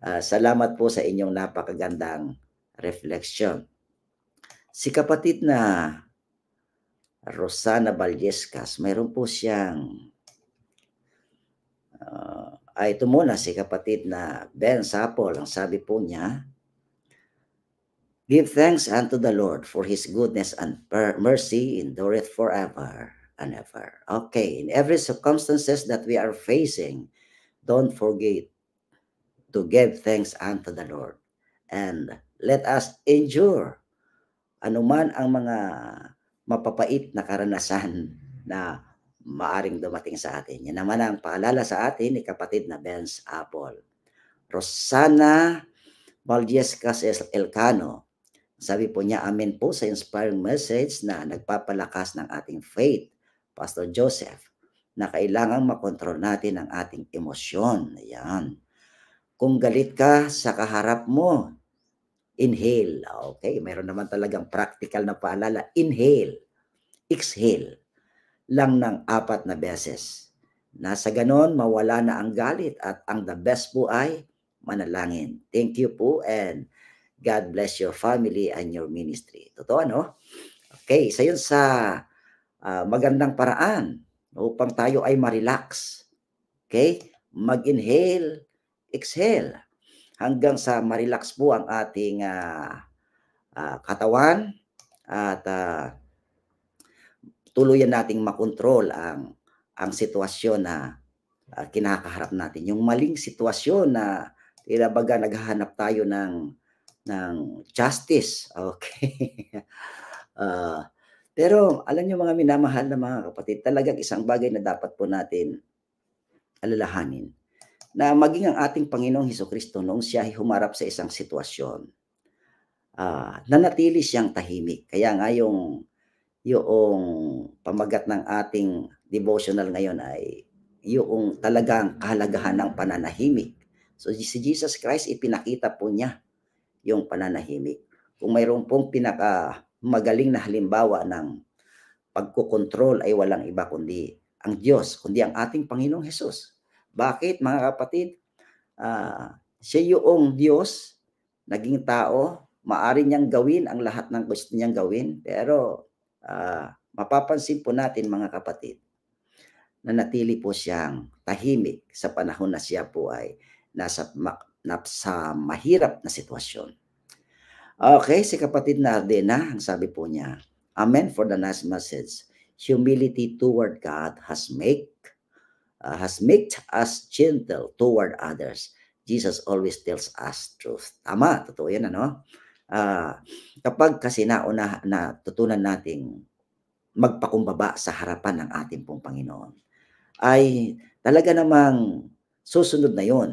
uh, salamat po sa inyong napakagandang reflection. Si kapatid na Rosana Valdescas, mayroon po siyang Uh, ah, ay ito muna si kapatid na Ben Sapol, ang sabi po niya, Give thanks unto the Lord for His goodness and mercy endureth forever and ever. Okay, in every circumstances that we are facing, don't forget to give thanks unto the Lord. And let us endure anuman ang mga mapapait na karanasan na maaring dumating sa atin. Yan naman ang paalala sa atin ni eh, kapatid na Benz Apple. Rosana Valdiescas Elcano, sabi po niya, amen po sa inspiring message na nagpapalakas ng ating faith, Pastor Joseph, na kailangang makontrol natin ang ating emosyon. Ayan. Kung galit ka sa kaharap mo, inhale. Okay, meron naman talagang practical na paalala. Inhale, exhale lang ng apat na beses. Nasa ganon, mawala na ang galit at ang the best po ay manalangin. Thank you po and God bless your family and your ministry. Totoo, no? Okay, isa yun sa uh, magandang paraan upang tayo ay ma-relax. Okay? Mag-inhale, exhale. Hanggang sa ma-relax po ang ating uh, uh, katawan at uh, tuluyan nating makontrol ang ang sitwasyon na uh, kinakaharap natin. Yung maling sitwasyon na tila baga naghahanap tayo ng ng justice. Okay. uh, pero alam niyo mga minamahal na mga kapatid, talagang isang bagay na dapat po natin alalahanin na maging ang ating Panginoong Hesus Kristo noong siya ay humarap sa isang sitwasyon, uh, nanatili siyang tahimik. Kaya nga yung yung pamagat ng ating devotional ngayon ay yung talagang kahalagahan ng pananahimik. So si Jesus Christ ipinakita po niya yung pananahimik. Kung mayroon pong pinaka magaling na halimbawa ng pagkukontrol ay walang iba kundi ang Diyos, kundi ang ating Panginoong Hesus. Bakit mga kapatid? Uh, siya yung Diyos, naging tao, maari niyang gawin ang lahat ng gusto niyang gawin, pero uh, mapapansin po natin mga kapatid na natili po siyang tahimik sa panahon na siya po ay nasa, ma, sa mahirap na sitwasyon. Okay, si kapatid na Ardena, ang sabi po niya, Amen for the nice message. Humility toward God has make uh, has made us gentle toward others. Jesus always tells us truth. Tama, totoo yan ano? uh, kapag kasi nauna na tutunan nating magpakumbaba sa harapan ng ating pong Panginoon, ay talaga namang susunod na yon.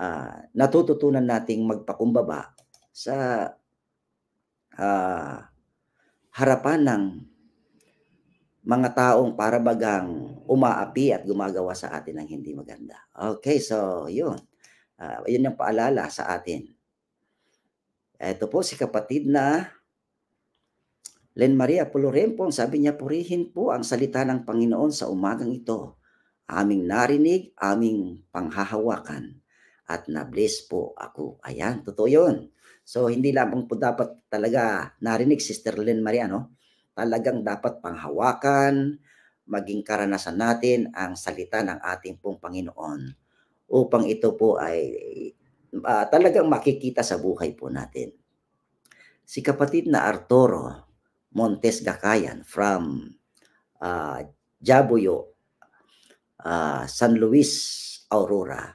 Uh, ah, natututunan nating magpakumbaba sa uh, harapan ng mga taong para bagang umaapi at gumagawa sa atin ng hindi maganda. Okay, so yun. Uh, yun yung paalala sa atin ito po si kapatid na Len Maria Polorempon, sabi niya, purihin po ang salita ng Panginoon sa umagang ito. Aming narinig, aming panghahawakan. At na-bless po ako. Ayan, totoo yun. So, hindi lamang po dapat talaga narinig, Sister Len Maria, no? Talagang dapat panghawakan, maging karanasan natin ang salita ng ating pong Panginoon upang ito po ay uh, talagang makikita sa buhay po natin. Si kapatid na Arturo Montes Gakayan from uh, Jabuyo, uh, San Luis, Aurora.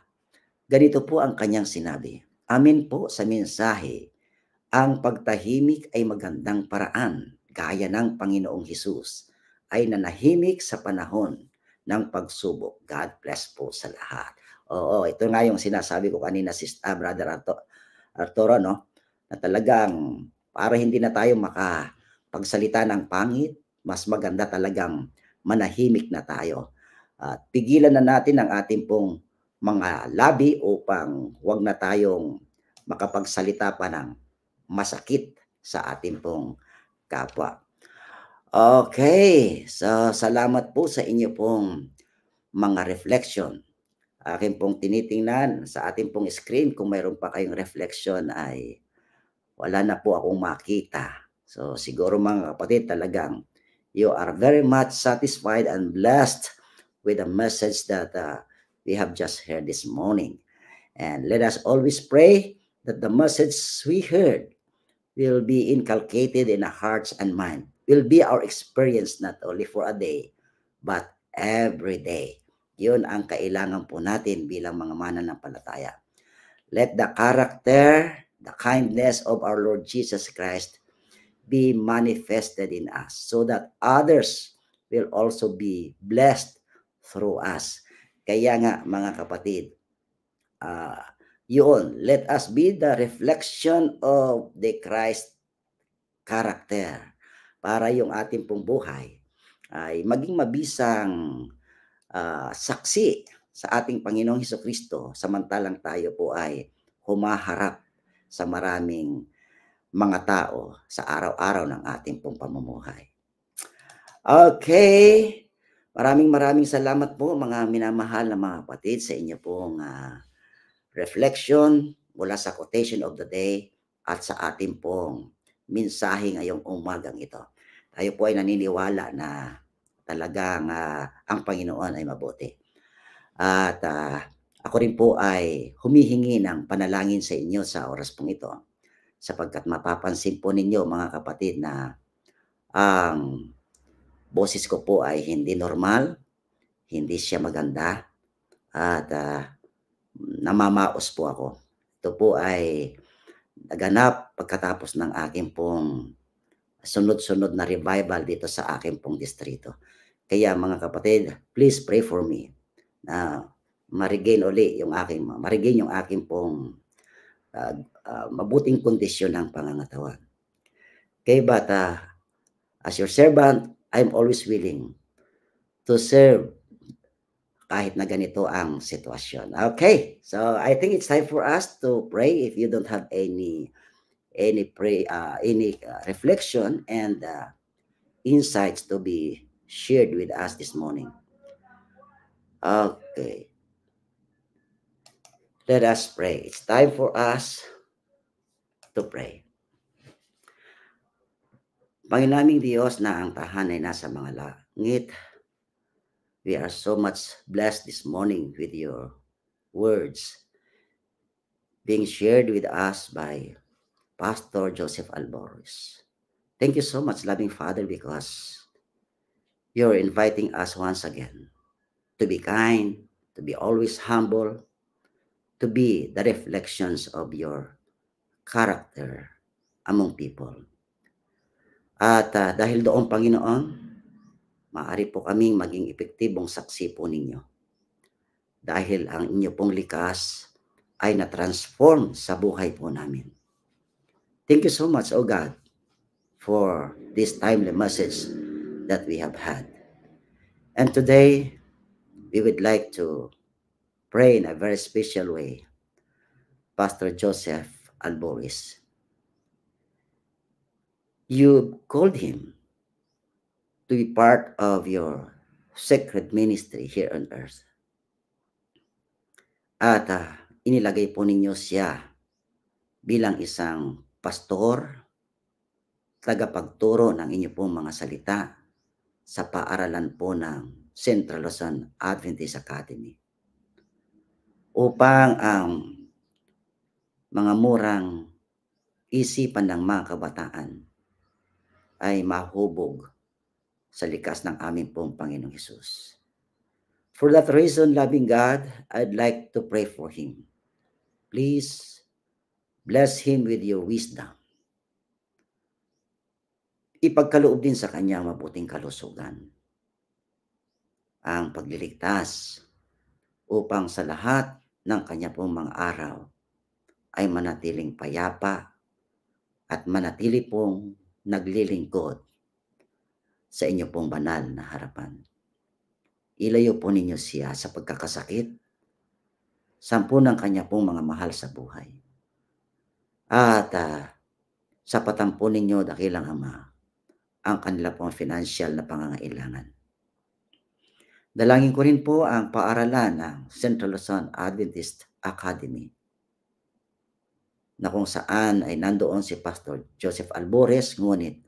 Ganito po ang kanyang sinabi. Amin po sa mensahe, ang pagtahimik ay magandang paraan gaya ng Panginoong Hesus ay nanahimik sa panahon ng pagsubok. God bless po sa lahat. Oo, ito nga yung sinasabi ko kanina, si ah, Brother Arto, Arturo, no? Na talagang para hindi na tayo makapagsalita ng pangit, mas maganda talagang manahimik na tayo. At uh, pigilan na natin ang ating pong mga labi upang wag na tayong makapagsalita pa ng masakit sa ating pong kapwa. Okay, so salamat po sa inyo pong mga reflection akin pong tinitingnan sa ating pong screen kung mayroon pa kayong reflection ay wala na po akong makita. So siguro mga kapatid talagang you are very much satisfied and blessed with the message that uh, we have just heard this morning. And let us always pray that the message we heard will be inculcated in our hearts and minds, will be our experience not only for a day, but every day. Yun ang kailangan po natin bilang mga mananampalataya. Let the character, the kindness of our Lord Jesus Christ be manifested in us so that others will also be blessed through us. Kaya nga mga kapatid, uh, yun, let us be the reflection of the Christ character para yung ating pong buhay ay maging mabisang uh, saksi sa ating Panginoong Heso Kristo samantalang tayo po ay humaharap sa maraming mga tao sa araw-araw ng ating pong pamumuhay. Okay. Maraming maraming salamat po mga minamahal na mga kapatid sa inyo pong uh, reflection mula sa quotation of the day at sa ating pong mensahe ngayong umagang ito. Tayo po ay naniniwala na talagang uh, ang Panginoon ay mabuti. At uh, ako rin po ay humihingi ng panalangin sa inyo sa oras pong ito sapagkat mapapansin po ninyo mga kapatid na ang boses ko po ay hindi normal, hindi siya maganda, at uh, namamaos po ako. Ito po ay naganap pagkatapos ng aking pong sunod-sunod na revival dito sa aking pong distrito. Kaya mga kapatid, please pray for me na ma-regain uli yung aking, ma-regain yung aking pong uh, uh, mabuting kondisyon ng pangangatawan. Kay bata, ah, as your servant, I'm always willing to serve kahit na ganito ang sitwasyon. Okay, so I think it's time for us to pray if you don't have any any pray uh, any uh, reflection and uh, insights to be shared with us this morning. Okay. Let us pray. It's time for us to pray. Panginaming Diyos na ang tahan ay nasa mga langit. We are so much blessed this morning with your words being shared with us by Pastor Joseph Alboris. Thank you so much, loving Father, because you're inviting us once again to be kind, to be always humble, to be the reflections of your character among people. At uh, dahil doon, Panginoon, maaari po kaming maging epektibong saksi po ninyo. Dahil ang inyo pong likas ay na-transform sa buhay po namin. Thank you so much, O oh God, for this timely message that we have had. And today, we would like to pray in a very special way, Pastor Joseph Alboris. You called him to be part of your sacred ministry here on earth. At uh, inilagay po ninyo siya bilang isang pastor, tagapagturo ng inyo pong mga salita, sa paaralan po ng Central Luzon Adventist Academy upang ang um, mga murang isipan ng mga kabataan ay mahubog sa likas ng aming pong Panginoong Hesus. For that reason, loving God, I'd like to pray for him. Please bless him with your wisdom ipagkaloob din sa kanya ang mabuting kalusugan. Ang pagliligtas upang sa lahat ng kanya pong mga araw ay manatiling payapa at manatili pong naglilingkod sa inyo pong banal na harapan. Ilayo po ninyo siya sa pagkakasakit, sampu ng kanya pong mga mahal sa buhay. At uh, ah, sapatan po ninyo dakilang Ama ang kanila pong financial na pangangailangan. Dalangin ko rin po ang paaralan ng Central Luzon Adventist Academy na kung saan ay nandoon si Pastor Joseph Albores ngunit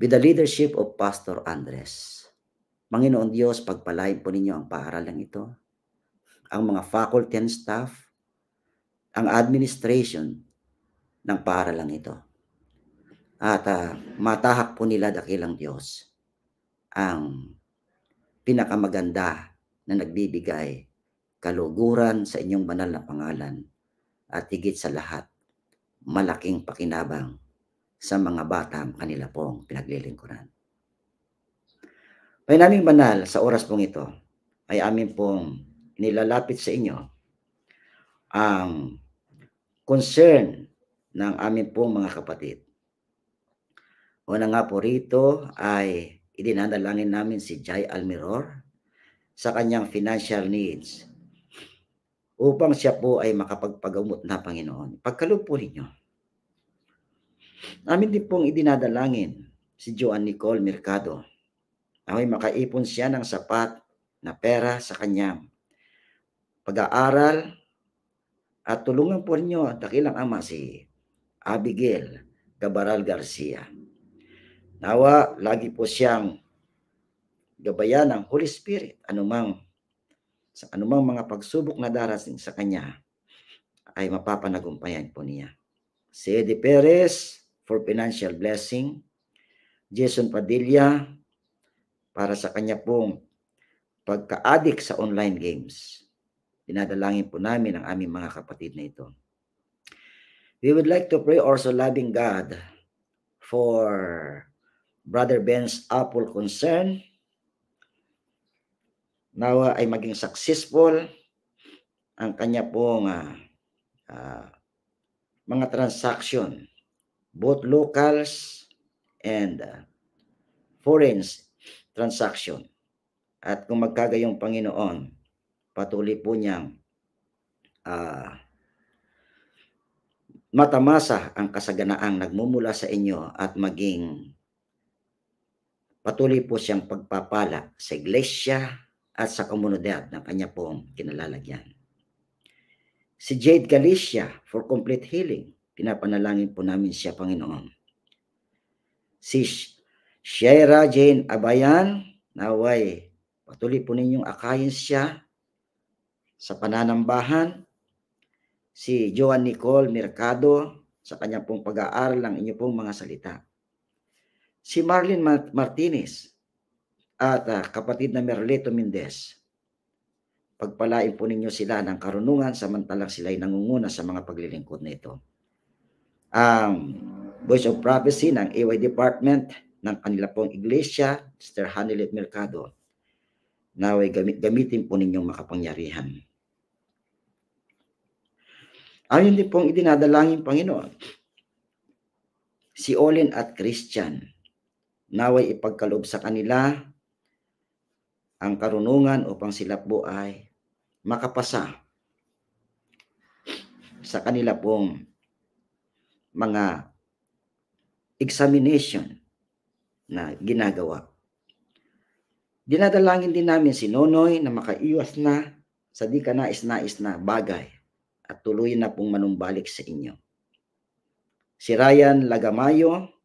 with the leadership of Pastor Andres. Manginoon Diyos, pagpalain po ninyo ang paaralan ito, ang mga faculty and staff, ang administration ng paaralang ito at uh, matahak po nila dakilang Diyos ang pinakamaganda na nagbibigay kaluguran sa inyong banal na pangalan at higit sa lahat malaking pakinabang sa mga batang kanila pong pinaglilingkuran. May naming banal sa oras pong ito ay amin pong nilalapit sa inyo ang concern ng amin pong mga kapatid Una nga po rito ay idinadalangin namin si Jai Almiror sa kanyang financial needs upang siya po ay makapagpagamot na Panginoon. Pagkalupurin niyo. Amin din pong idinadalangin si Joan Nicole Mercado. Ako'y makaipon siya ng sapat na pera sa kanyang pag-aaral at tulungan po ninyo dakilang ama si Abigail Gabaral Garcia. Nawa, lagi po siyang gabayan ng Holy Spirit anumang sa anumang mga pagsubok na darating sa kanya ay mapapanagumpayan po niya. Si Eddie Perez for financial blessing. Jason Padilla para sa kanya pong pagka-addict sa online games. Pinadalangin po namin ang aming mga kapatid na ito. We would like to pray also loving God for Brother Ben's Apple concern nawa ay maging successful ang kanya pong uh, uh, mga transaction both locals and uh, ah, foreign transaction. At kung magkagayong Panginoon, patuloy po niyang uh, matamasa ang kasaganaang nagmumula sa inyo at maging Patuloy po siyang pagpapala sa iglesia at sa komunidad ng kanya pong kinalalagyan. Si Jade Galicia for complete healing. Pinapanalangin po namin siya, Panginoon. Si Shaira Jane Abayan, naway patuloy po ninyong akayin siya sa pananambahan. Si Joan Nicole Mercado, sa kanyang pong pag-aaral ng inyo pong mga salita si Marlene Martinez at uh, kapatid na Merleto Mendez. Pagpalain po ninyo sila ng karunungan samantalang sila ay nangunguna sa mga paglilingkod nito. Ang um, Voice of Prophecy ng AY Department ng kanila pong iglesia, Sister Hanelet Mercado, naway gamit, gamitin po ninyong makapangyarihan. Ayon din pong idinadalangin Panginoon, si Olin at Christian naway ipagkaloob sa kanila ang karunungan upang sila po ay makapasa sa kanila pong mga examination na ginagawa. Dinadalangin din namin si Nonoy na makaiwas na sa di ka nais-nais na bagay at tuloy na pong manumbalik sa inyo. Si Ryan Lagamayo,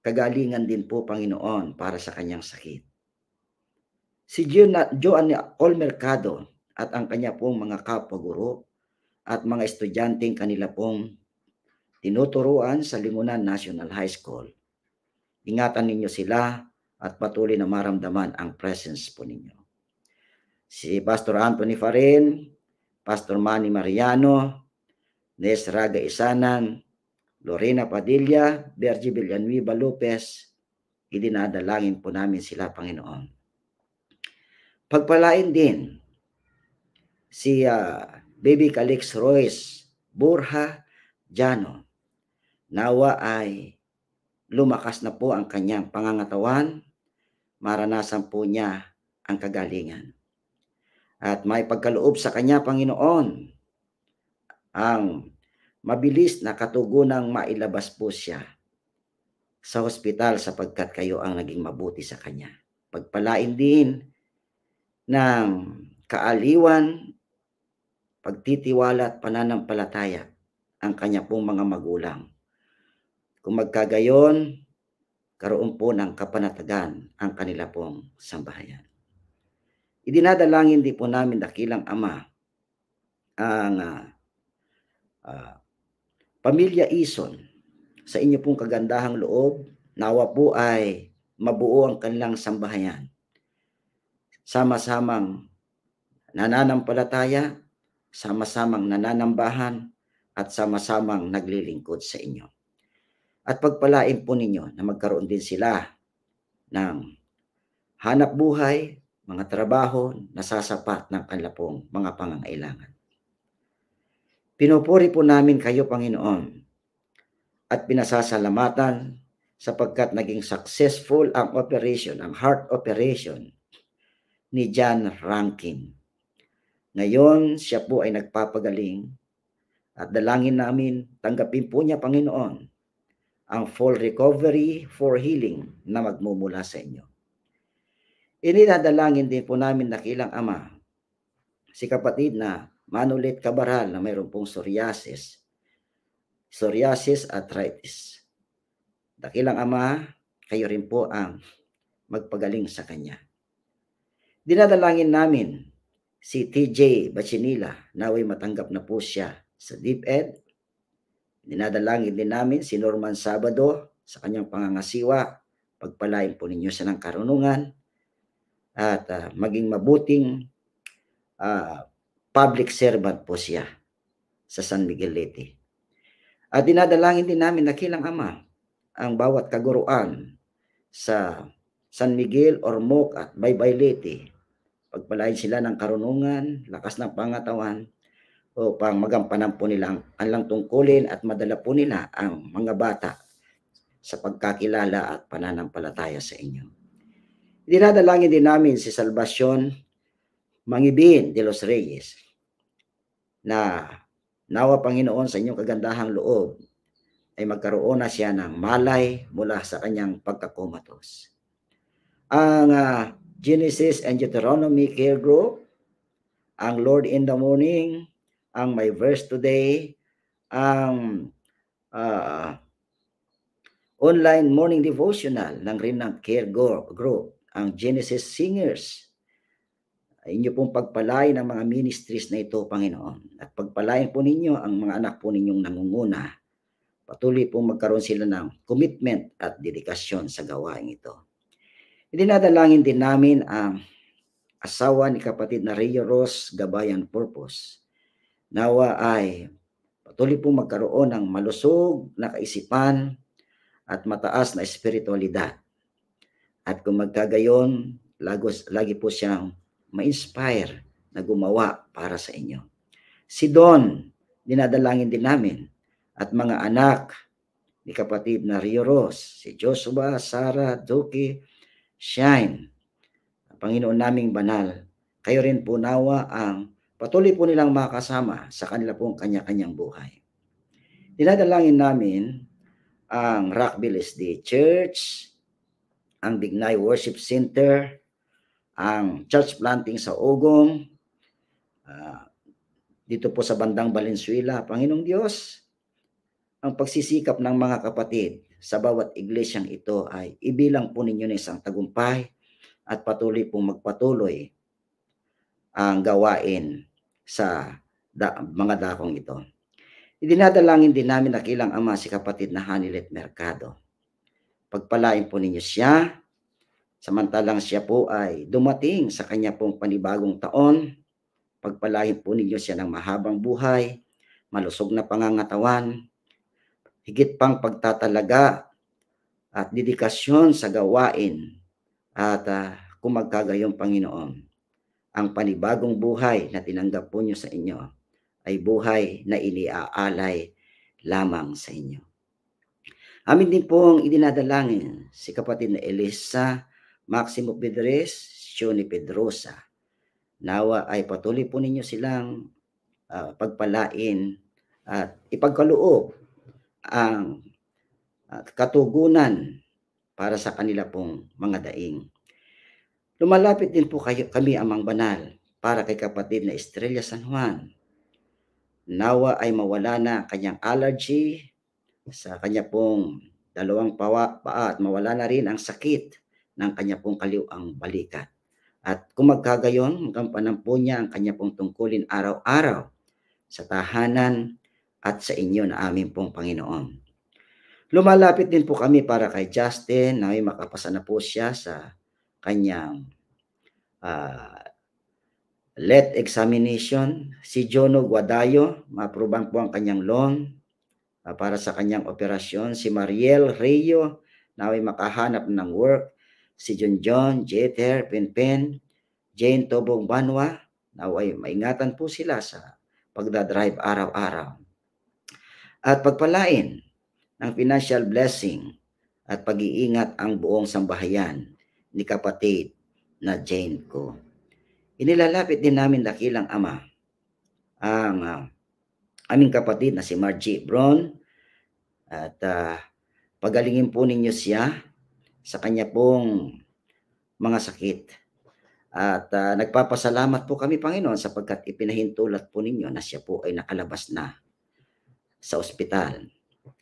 kagalingan din po Panginoon para sa kanyang sakit. Si Joan Mercado at ang kanya pong mga kapaguro at mga estudyanteng kanila pong tinuturuan sa Lingunan National High School. Ingatan ninyo sila at patuloy na maramdaman ang presence po ninyo. Si Pastor Anthony Farin, Pastor Manny Mariano, Nes Raga Isanan, Lorena Padilla, Bergie Villanueva Lopez, idinadalangin po namin sila, Panginoon. Pagpalain din si uh, Baby Calix Royce Burha Jano. Nawa ay lumakas na po ang kanyang pangangatawan, maranasan po niya ang kagalingan. At may pagkaloob sa kanya, Panginoon, ang mabilis na katugunang mailabas po siya sa hospital sapagkat kayo ang naging mabuti sa kanya. Pagpalain din ng kaaliwan, pagtitiwala at pananampalataya ang kanya pong mga magulang. Kung magkagayon, karoon po ng kapanatagan ang kanila pong sambahayan. Idinadalangin din po namin dakilang ama ang uh, uh, Pamilya Ison, sa inyo pong kagandahang loob, nawa po ay mabuo ang kanilang sambahayan. Sama-samang nananampalataya, sama-samang nananambahan, at sama-samang naglilingkod sa inyo. At pagpalain po ninyo na magkaroon din sila ng hanap buhay, mga trabaho na sasapat ng kanilang mga pangangailangan. Pinupuri po namin kayo, Panginoon, at pinasasalamatan sapagkat naging successful ang operation, ang heart operation ni John Rankin. Ngayon, siya po ay nagpapagaling at dalangin namin, tanggapin po niya, Panginoon, ang full recovery for healing na magmumula sa inyo. Ininadalangin din po namin na kilang ama, si kapatid na Manulit Cabaral na mayroon pong psoriasis, psoriasis arthritis. Dakilang ama, kayo rin po ang magpagaling sa kanya. Dinadalangin namin si TJ Bachinila, naway matanggap na po siya sa DeepEd. Dinadalangin din namin si Norman Sabado sa kanyang pangangasiwa. Pagpalain po ninyo sa ng karunungan at uh, maging mabuting uh, public servant po siya sa San Miguel Leyte. At dinadalangin din namin na kilang ama ang bawat kaguruan sa San Miguel, Ormoc at Baybay Leyte. Pagpalain sila ng karunungan, lakas ng pangatawan upang magampanan po nila ang kanilang tungkulin at madala po nila ang mga bata sa pagkakilala at pananampalataya sa inyo. Dinadalangin din namin si Salbasyon Mangibin de los Reyes na nawa Panginoon sa inyong kagandahang loob ay magkaroon na siya ng malay mula sa kanyang pagkakomatos. Ang uh, Genesis and Deuteronomy Care Group, ang Lord in the Morning, ang My Verse Today, ang uh, online morning devotional ng rin Care Group, ang Genesis Singers, ay inyo pong pagpalain ang mga ministries na ito, Panginoon. At pagpalain po ninyo ang mga anak po ninyong nangunguna. Patuloy po magkaroon sila ng commitment at dedikasyon sa gawain ito. Idinadalangin din namin ang asawa ni kapatid na Rio Rose Gabayan Purpose. Nawa ay patuloy po magkaroon ng malusog na kaisipan at mataas na espiritualidad. At kung magkagayon, lagos, lagi po siyang ma-inspire na gumawa para sa inyo. Si Don, dinadalangin din namin at mga anak ni kapatid na Rio Ross, si Joshua, Sarah, Duki, Shine. Panginoon naming banal, kayo rin po nawa ang patuloy po nilang makasama sa kanila pong kanya-kanyang buhay. Dinadalangin namin ang Rockville SD Church, ang Bignay Worship Center, ang church planting sa Ugong, uh, ah, dito po sa bandang Valenzuela, Panginoong Diyos, ang pagsisikap ng mga kapatid sa bawat iglesyang ito ay ibilang po ninyo na isang tagumpay at patuloy pong magpatuloy ang gawain sa da- mga dakong ito. Idinadalangin din namin na kilang ama si kapatid na Hanilet Mercado. Pagpalain po ninyo siya Samantalang siya po ay dumating sa kanya pong panibagong taon, pagpalain po ninyo siya ng mahabang buhay, malusog na pangangatawan, higit pang pagtatalaga at dedikasyon sa gawain at uh, kumagkagayong Panginoon. Ang panibagong buhay na tinanggap po niyo sa inyo ay buhay na iniaalay lamang sa inyo. Amin din po ang idinadalangin si kapatid na Elisa Maximo Pedres, Shoni Pedrosa. Nawa ay patuloy po ninyo silang uh, pagpalain at ipagkaloob ang uh, katugunan para sa kanila pong mga daing. Lumalapit din po kayo, kami amang banal para kay kapatid na Estrella San Juan. Nawa ay mawala na kanyang allergy sa kanya pong dalawang pawa, paa at mawala na rin ang sakit ng kanya pong kaliwang balikat. At kung magkagayon, magampanan po niya ang kanya pong tungkulin araw-araw sa tahanan at sa inyo na aming pong Panginoon. Lumalapit din po kami para kay Justin na may makapasa na po siya sa kanyang uh, let examination. Si Jono Guadayo, maaprobang po ang kanyang loan uh, para sa kanyang operasyon. Si Mariel Reyo, na may makahanap ng work si John John, Jeter, Penpen, Jane Tobong Banwa, naway maingatan po sila sa pagdadrive araw-araw. At pagpalain ng financial blessing at pag-iingat ang buong sambahayan ni kapatid na Jane ko. Inilalapit din namin dakilang ama ang uh, aming kapatid na si Margie Brown at uh, pagalingin po ninyo siya sa kanya pong mga sakit. At uh, nagpapasalamat po kami Panginoon sapagkat ipinahintulat po ninyo na siya po ay nakalabas na sa ospital.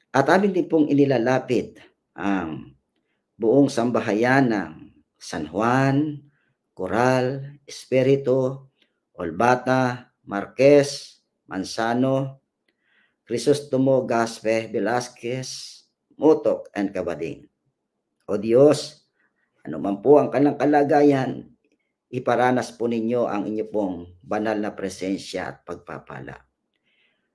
At amin din pong inilalapit ang buong sambahayan ng San Juan, Coral, Espiritu, Olbata, Marquez, Mansano, Crisostomo, Gaspe, Velasquez, Motok, and Cabading. O Diyos, anuman po ang kanang kalagayan, iparanas po ninyo ang inyo pong banal na presensya at pagpapala.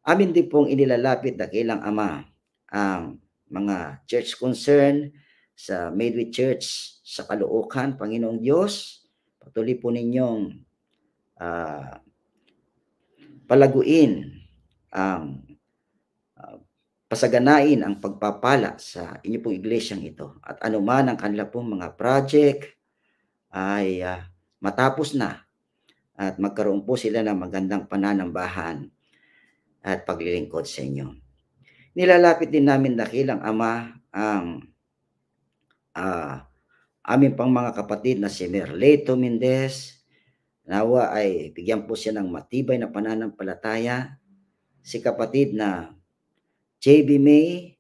Amin din pong inilalapit na kilang Ama ang mga church concern sa Midway Church sa Kaluokan, Panginoong Diyos. Patuloy po ninyong uh, palaguin ang pasaganain ang pagpapala sa inyo pong iglesyang ito at anuman ang kanila pong mga project ay uh, matapos na at magkaroon po sila ng magandang pananambahan at paglilingkod sa inyo. Nilalapit din namin dakilang ama ang uh, aming pang mga kapatid na si Merleto Mendez. Nawa ay bigyan po siya ng matibay na pananampalataya. Si kapatid na JB May,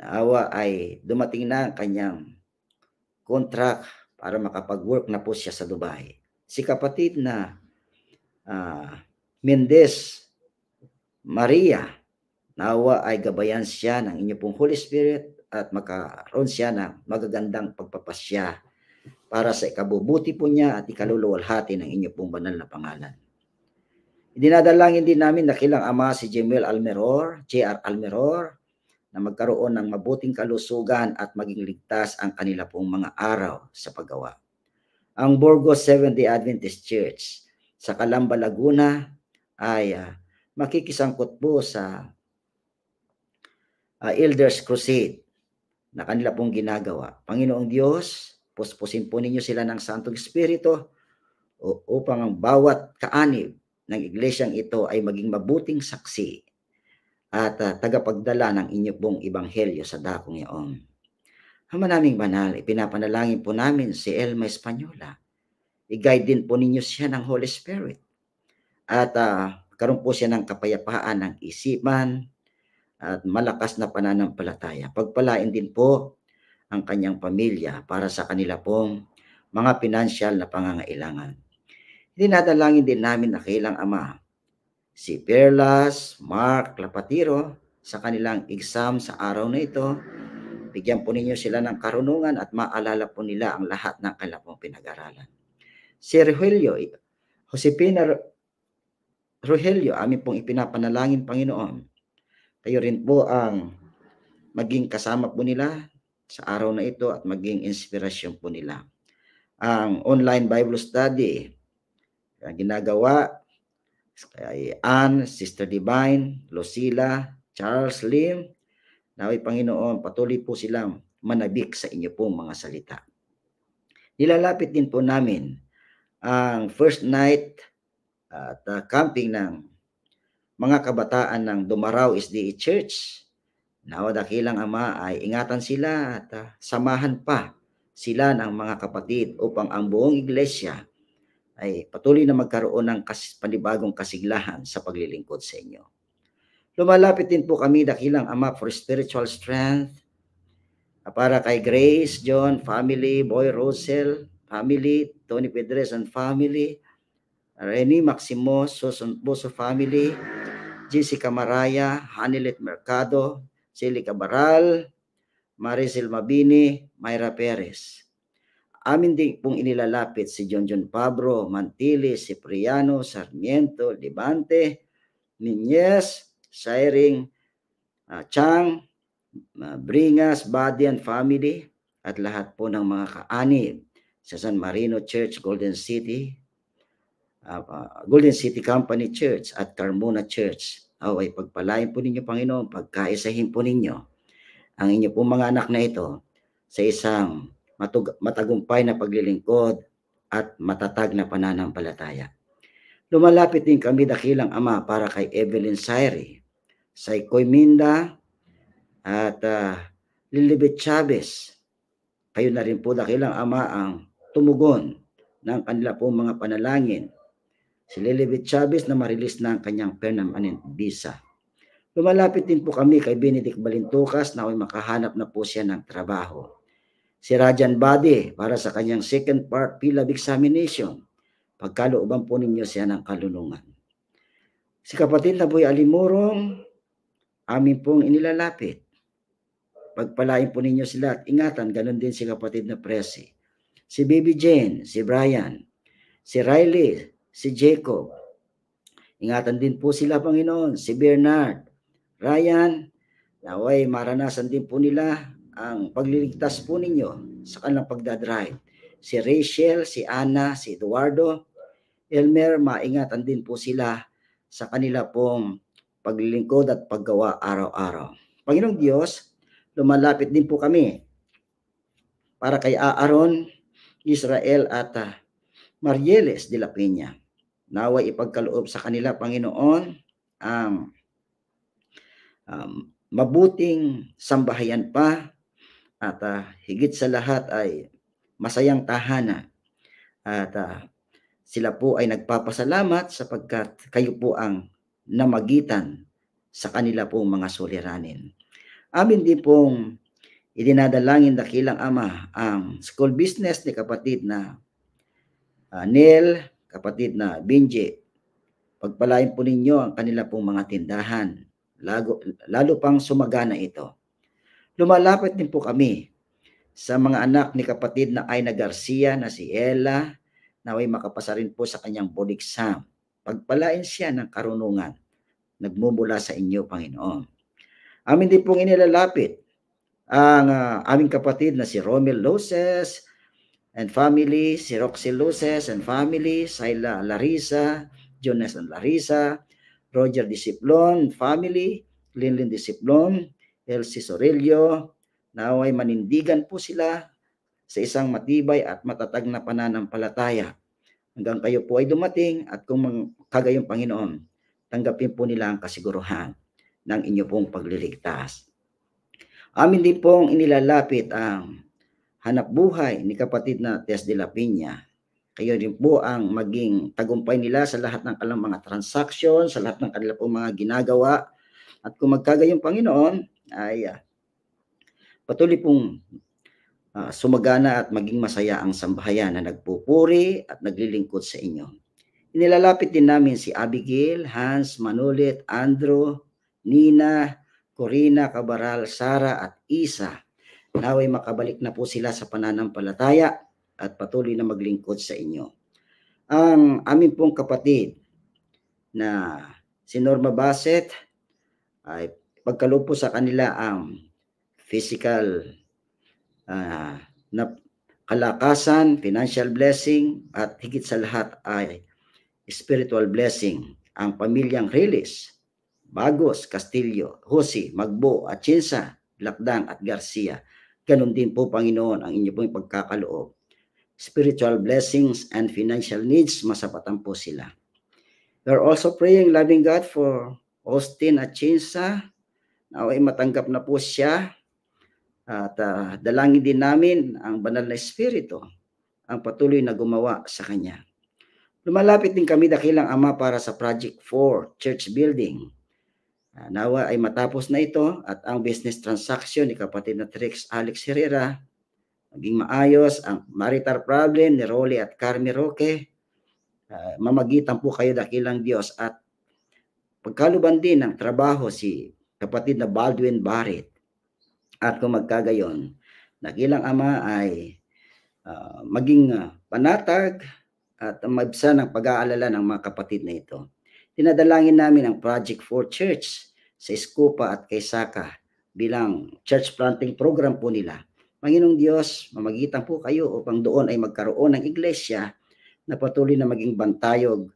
awa ay dumating na ang kanyang contract para makapag-work na po siya sa Dubai. Si kapatid na uh, Mendez Maria, nawa ay gabayan siya ng inyo pong Holy Spirit at makaroon siya ng magagandang pagpapasya para sa ikabubuti po niya at ikaluluwalhati ng inyo pong banal na pangalan. Dinadalangin din namin na kilang ama si Jamil Almeror, J.R. Almeror, na magkaroon ng mabuting kalusugan at maging ligtas ang kanila pong mga araw sa paggawa. Ang Burgos Seventh-day Adventist Church sa Calamba, Laguna ay uh, makikisangkot po sa uh, Elders Crusade na kanila pong ginagawa. Panginoong Diyos, puspusin po ninyo sila ng Santong Espiritu upang ang bawat kaanib ng iglesyang ito ay maging mabuting saksi at uh, tagapagdala ng inyong pong ibanghelyo sa dakong iyon. Ama naming banal, ipinapanalangin po namin si Elma Espanyola. I-guide din po ninyo siya ng Holy Spirit. At uh, karoon po siya ng kapayapaan ng isipan at malakas na pananampalataya. Pagpalain din po ang kanyang pamilya para sa kanila pong mga financial na pangangailangan. Dinadalangin din namin na kilang ama. Si Perlas, Mark, Lapatiro sa kanilang exam sa araw na ito, bigyan po ninyo sila ng karunungan at maalala po nila ang lahat ng kanilang pinag-aralan. Si Rogelio, Josepina Rogelio, amin pong ipinapanalangin, Panginoon. Kayo rin po ang maging kasama po nila sa araw na ito at maging inspirasyon po nila. Ang online Bible study ang ginagawa kay Ann, Sister Divine, Lucila, Charles Lim, Naway Panginoon, patuloy po silang manabik sa inyo pong mga salita. Nilalapit din po namin ang first night at uh, camping ng mga kabataan ng Dumaraw SDE Church. Nawa dakilang Ama ay ingatan sila at uh, samahan pa sila ng mga kapatid upang ang buong iglesia ay patuloy na magkaroon ng kas- panibagong kasiglahan sa paglilingkod sa inyo. Lumalapit din po kami dakilang Ama for spiritual strength ah, para kay Grace, John, family, Boy Rosel, family, Tony Pedres and family, Reni Maximo, Susan Boso family, Jessica Maraya, Hanilet Mercado, Celica Baral, Maricel Mabini, Myra Perez. Amin din pong inilalapit si John John Pabro, Mantili, Cipriano, Sarmiento, Libante, Niñez, Sairing, uh, Chang, uh, Bringas, Badian Family, at lahat po ng mga kaanib sa San Marino Church, Golden City, uh, uh, Golden City Company Church at Carmona Church. ay pagpalain po ninyo, Panginoon, pagkaisahin po ninyo ang inyo pong mga anak na ito sa isang matug- matagumpay na paglilingkod at matatag na pananampalataya. Lumalapit din kami dakilang ama para kay Evelyn Sairi, Saikoy Minda, at uh, Lilibet Chavez. Kayo na rin po dakilang ama ang tumugon ng kanila pong mga panalangin. Si Lilibet Chavez na marilis na ang kanyang permanent visa. Lumalapit din po kami kay Benedict Balintukas na ay makahanap na po siya ng trabaho si Rajan Bade para sa kanyang second part PILAB examination. Pagkalooban po ninyo siya ng kalulungan. Si kapatid na Boy Alimurong, amin pong inilalapit. Pagpalain po ninyo sila at ingatan, ganun din si kapatid na Presi. Si Baby Jane, si Brian, si Riley, si Jacob. Ingatan din po sila, Panginoon, si Bernard, Ryan, naway maranasan din po nila ang pagliligtas po ninyo sa kanilang pagdadrive. Si Rachel, si Ana, si Eduardo, Elmer, maingatan din po sila sa kanila pong paglilingkod at paggawa araw-araw. Panginoong Diyos, lumalapit din po kami para kay Aaron, Israel at uh, Marieles de la Peña. Naway ipagkaloob sa kanila, Panginoon, ang um, um, mabuting sambahayan pa at uh, higit sa lahat ay masayang tahana. At uh, sila po ay nagpapasalamat sapagkat kayo po ang namagitan sa kanila pong mga suliranin. Amin din pong idinadalangin dakilang ama ang school business ni kapatid na uh, ah, Neil, kapatid na Binje. Pagpalain po ninyo ang kanila pong mga tindahan, lalo, lalo pang sumagana ito. Lumalapit din po kami sa mga anak ni kapatid na Aina Garcia na si Ella na naway makapasa rin po sa kanyang board exam. Pagpalain siya ng karunungan nagmumula sa inyo, Panginoon. Amin din pong inilalapit ang uh, aming kapatid na si Romel Loses and family, si Roxy Loses and family, Sayla Larissa, Jonas and Larissa, Roger Disiplon, family, Linlin Disiplon, Elsie Sorillo. Naway manindigan po sila sa isang matibay at matatag na pananampalataya. Hanggang kayo po ay dumating at kung kagayong Panginoon, tanggapin po nila ang kasiguruhan ng inyo pong pagliligtas. Amin din pong inilalapit ang hanap buhay ni kapatid na Tess de la Piña. Kayo rin po ang maging tagumpay nila sa lahat ng kanilang mga transaksyon, sa lahat ng kanilang mga ginagawa. At kung magkagayong Panginoon, ay uh, patuloy pong uh, sumagana at maging masaya ang sambahayan na nagpupuri at naglilingkod sa inyo. Inilalapit din namin si Abigail, Hans, Manulit, Andrew, Nina, Corina, Cabaral, Sara at Isa. Naway makabalik na po sila sa pananampalataya at patuloy na maglingkod sa inyo. Ang amin pong kapatid na si Norma Bassett ay pagkalupo sa kanila ang physical uh, na kalakasan, financial blessing, at higit sa lahat ay spiritual blessing. Ang pamilyang Rilis, Bagos, Castillo, Jose, Magbo, Atienza, Lakdang at Garcia. Ganon din po, Panginoon, ang inyo pong pagkakaloob. Spiritual blessings and financial needs, masapatan po sila. We're also praying, loving God, for Austin Atienza, Naway matanggap na po siya at uh, dalangin din namin ang banal na espiritu ang patuloy na gumawa sa kanya. Lumalapit din kami dakilang ama para sa Project 4 Church Building. Uh, nawa ay matapos na ito at ang business transaction ni kapatid na Trix Alex Herrera maging maayos ang marital problem ni Rolly at Carmi Roque. Uh, ah, mamagitan po kayo dakilang Diyos at pagkaluban din ng trabaho si kapatid na Baldwin Barrett. At kung magkagayon, nagilang ama ay uh, maging uh, panatag at mabsa ng pag-aalala ng mga kapatid na ito. Tinadalangin namin ang Project for Church sa Escupa at Kaysaka bilang church planting program po nila. Panginoong Diyos, mamagitan po kayo upang doon ay magkaroon ng iglesia na patuloy na maging bantayog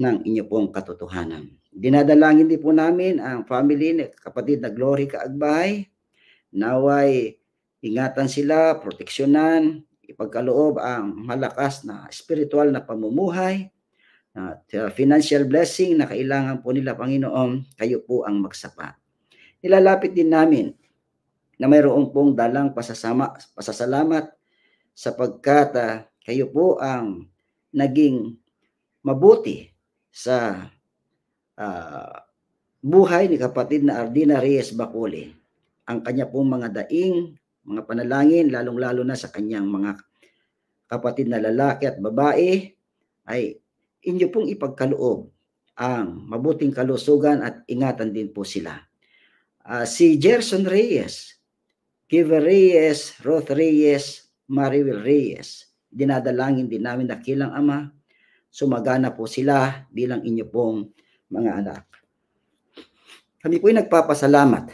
ng inyo pong katotohanan. Dinadalangin din po namin ang family ni kapatid na Glory Kaagbay. Naway ingatan sila, proteksyonan, ipagkaloob ang malakas na spiritual na pamumuhay, at financial blessing na kailangan po nila, Panginoon, kayo po ang magsapat. Nilalapit din namin na mayroong pong dalang pasasama, pasasalamat sapagkat uh, kayo po ang naging mabuti sa uh, buhay ni kapatid na Ardina Reyes Bakuli ang kanya pong mga daing, mga panalangin, lalong-lalo na sa kanyang mga kapatid na lalaki at babae, ay inyo pong ipagkaloob ang mabuting kalusugan at ingatan din po sila. Uh, si Gerson Reyes, Kiver Reyes, Ruth Reyes, Maribel Reyes, dinadalangin din namin na kilang ama, sumagana po sila bilang inyo pong mga anak. Kami po'y nagpapasalamat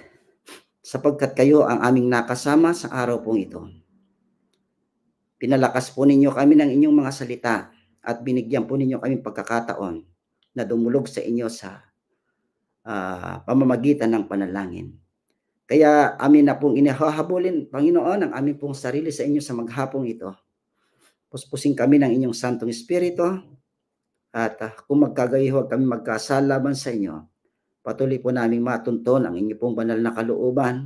sapagkat kayo ang aming nakasama sa araw pong ito. Pinalakas po ninyo kami ng inyong mga salita at binigyan po ninyo kami pagkakataon na dumulog sa inyo sa uh, pamamagitan ng panalangin. Kaya amin na pong inahahabulin, Panginoon, ang amin pong sarili sa inyo sa maghapong ito. Puspusin kami ng inyong Santong Espiritu at uh, kung magkagayi huwag kami magkasala man sa inyo, patuloy po naming matunton ang inyong pong banal na kalooban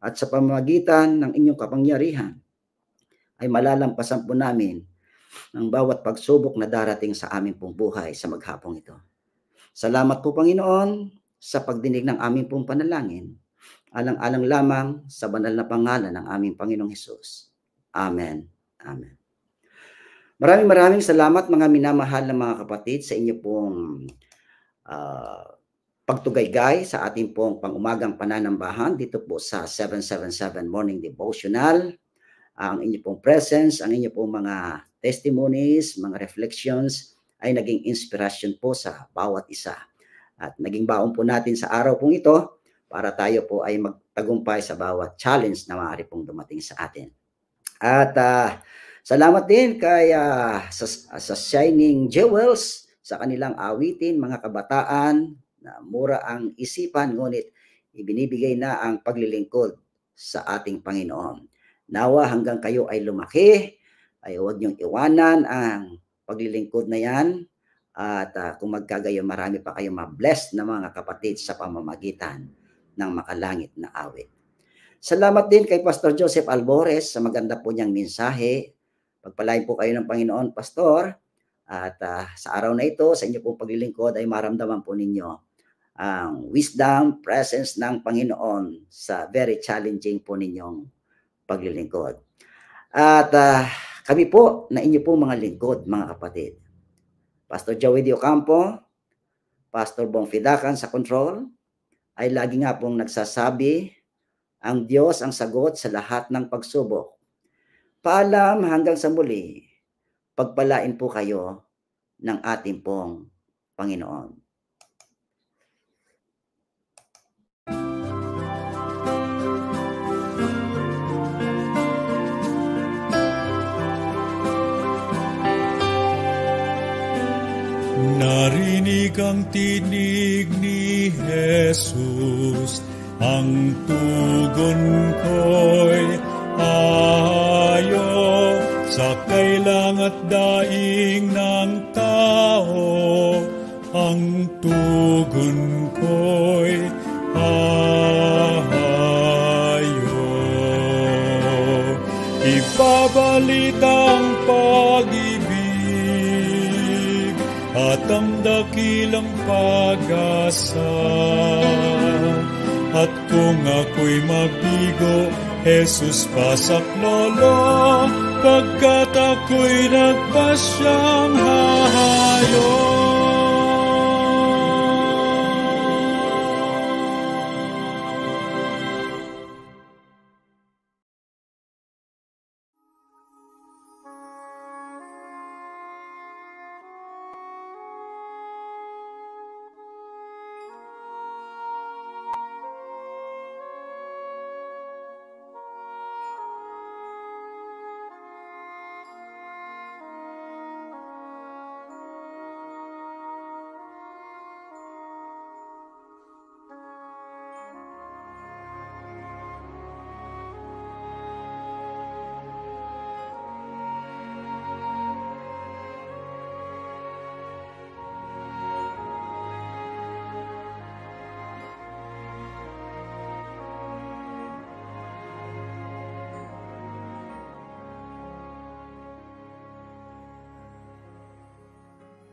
at sa pamamagitan ng inyong kapangyarihan ay malalampasan po namin ang bawat pagsubok na darating sa aming pong buhay sa maghapong ito. Salamat po Panginoon sa pagdinig ng aming pong panalangin, alang-alang lamang sa banal na pangalan ng aming Panginoong Hesus. Amen. Amen. Maraming maraming salamat mga minamahal na mga kapatid sa inyo pong uh, pagtugaygay sa ating pong pangumagang pananambahan dito po sa 777 Morning Devotional. Ang inyo pong presence, ang inyo pong mga testimonies, mga reflections ay naging inspirasyon po sa bawat isa. At naging baon po natin sa araw pong ito para tayo po ay magtagumpay sa bawat challenge na maaari pong dumating sa atin. At uh, Salamat din kay uh, sa, sa Shining Jewels sa kanilang awitin mga kabataan na mura ang isipan ngunit ibinibigay na ang paglilingkod sa ating Panginoon. Nawa hanggang kayo ay lumaki, ay huwag niyong iwanan ang paglilingkod na yan at uh, kung magkagayo marami pa kayong mabless na mga kapatid sa pamamagitan ng makalangit na awit. Salamat din kay Pastor Joseph Albores sa maganda po niyang mensahe Pagpalain po kayo ng Panginoon, Pastor. At uh, sa araw na ito, sa inyo pong paglilingkod ay maramdaman po ninyo ang wisdom, presence ng Panginoon sa very challenging po ninyong paglilingkod. At uh, kami po na inyo pong mga lingkod, mga kapatid. Pastor Joey Di Pastor Bong Fidakan sa control, ay lagi nga pong nagsasabi, ang Diyos ang sagot sa lahat ng pagsubok. Paalam hanggang sa muli, pagpalain po kayo ng ating pong Panginoon. Narinig ang tinig ni Jesus, ang tugon ko'y tayo sa kailang at daing ng tao. Ang tugon ko'y ahayo. Ibabalita ang pag-ibig at ang dakilang pag-asa. At kung ako'y mabigo, Jesus pasaklolo, pagkat ako'y nagpasyang hahayon.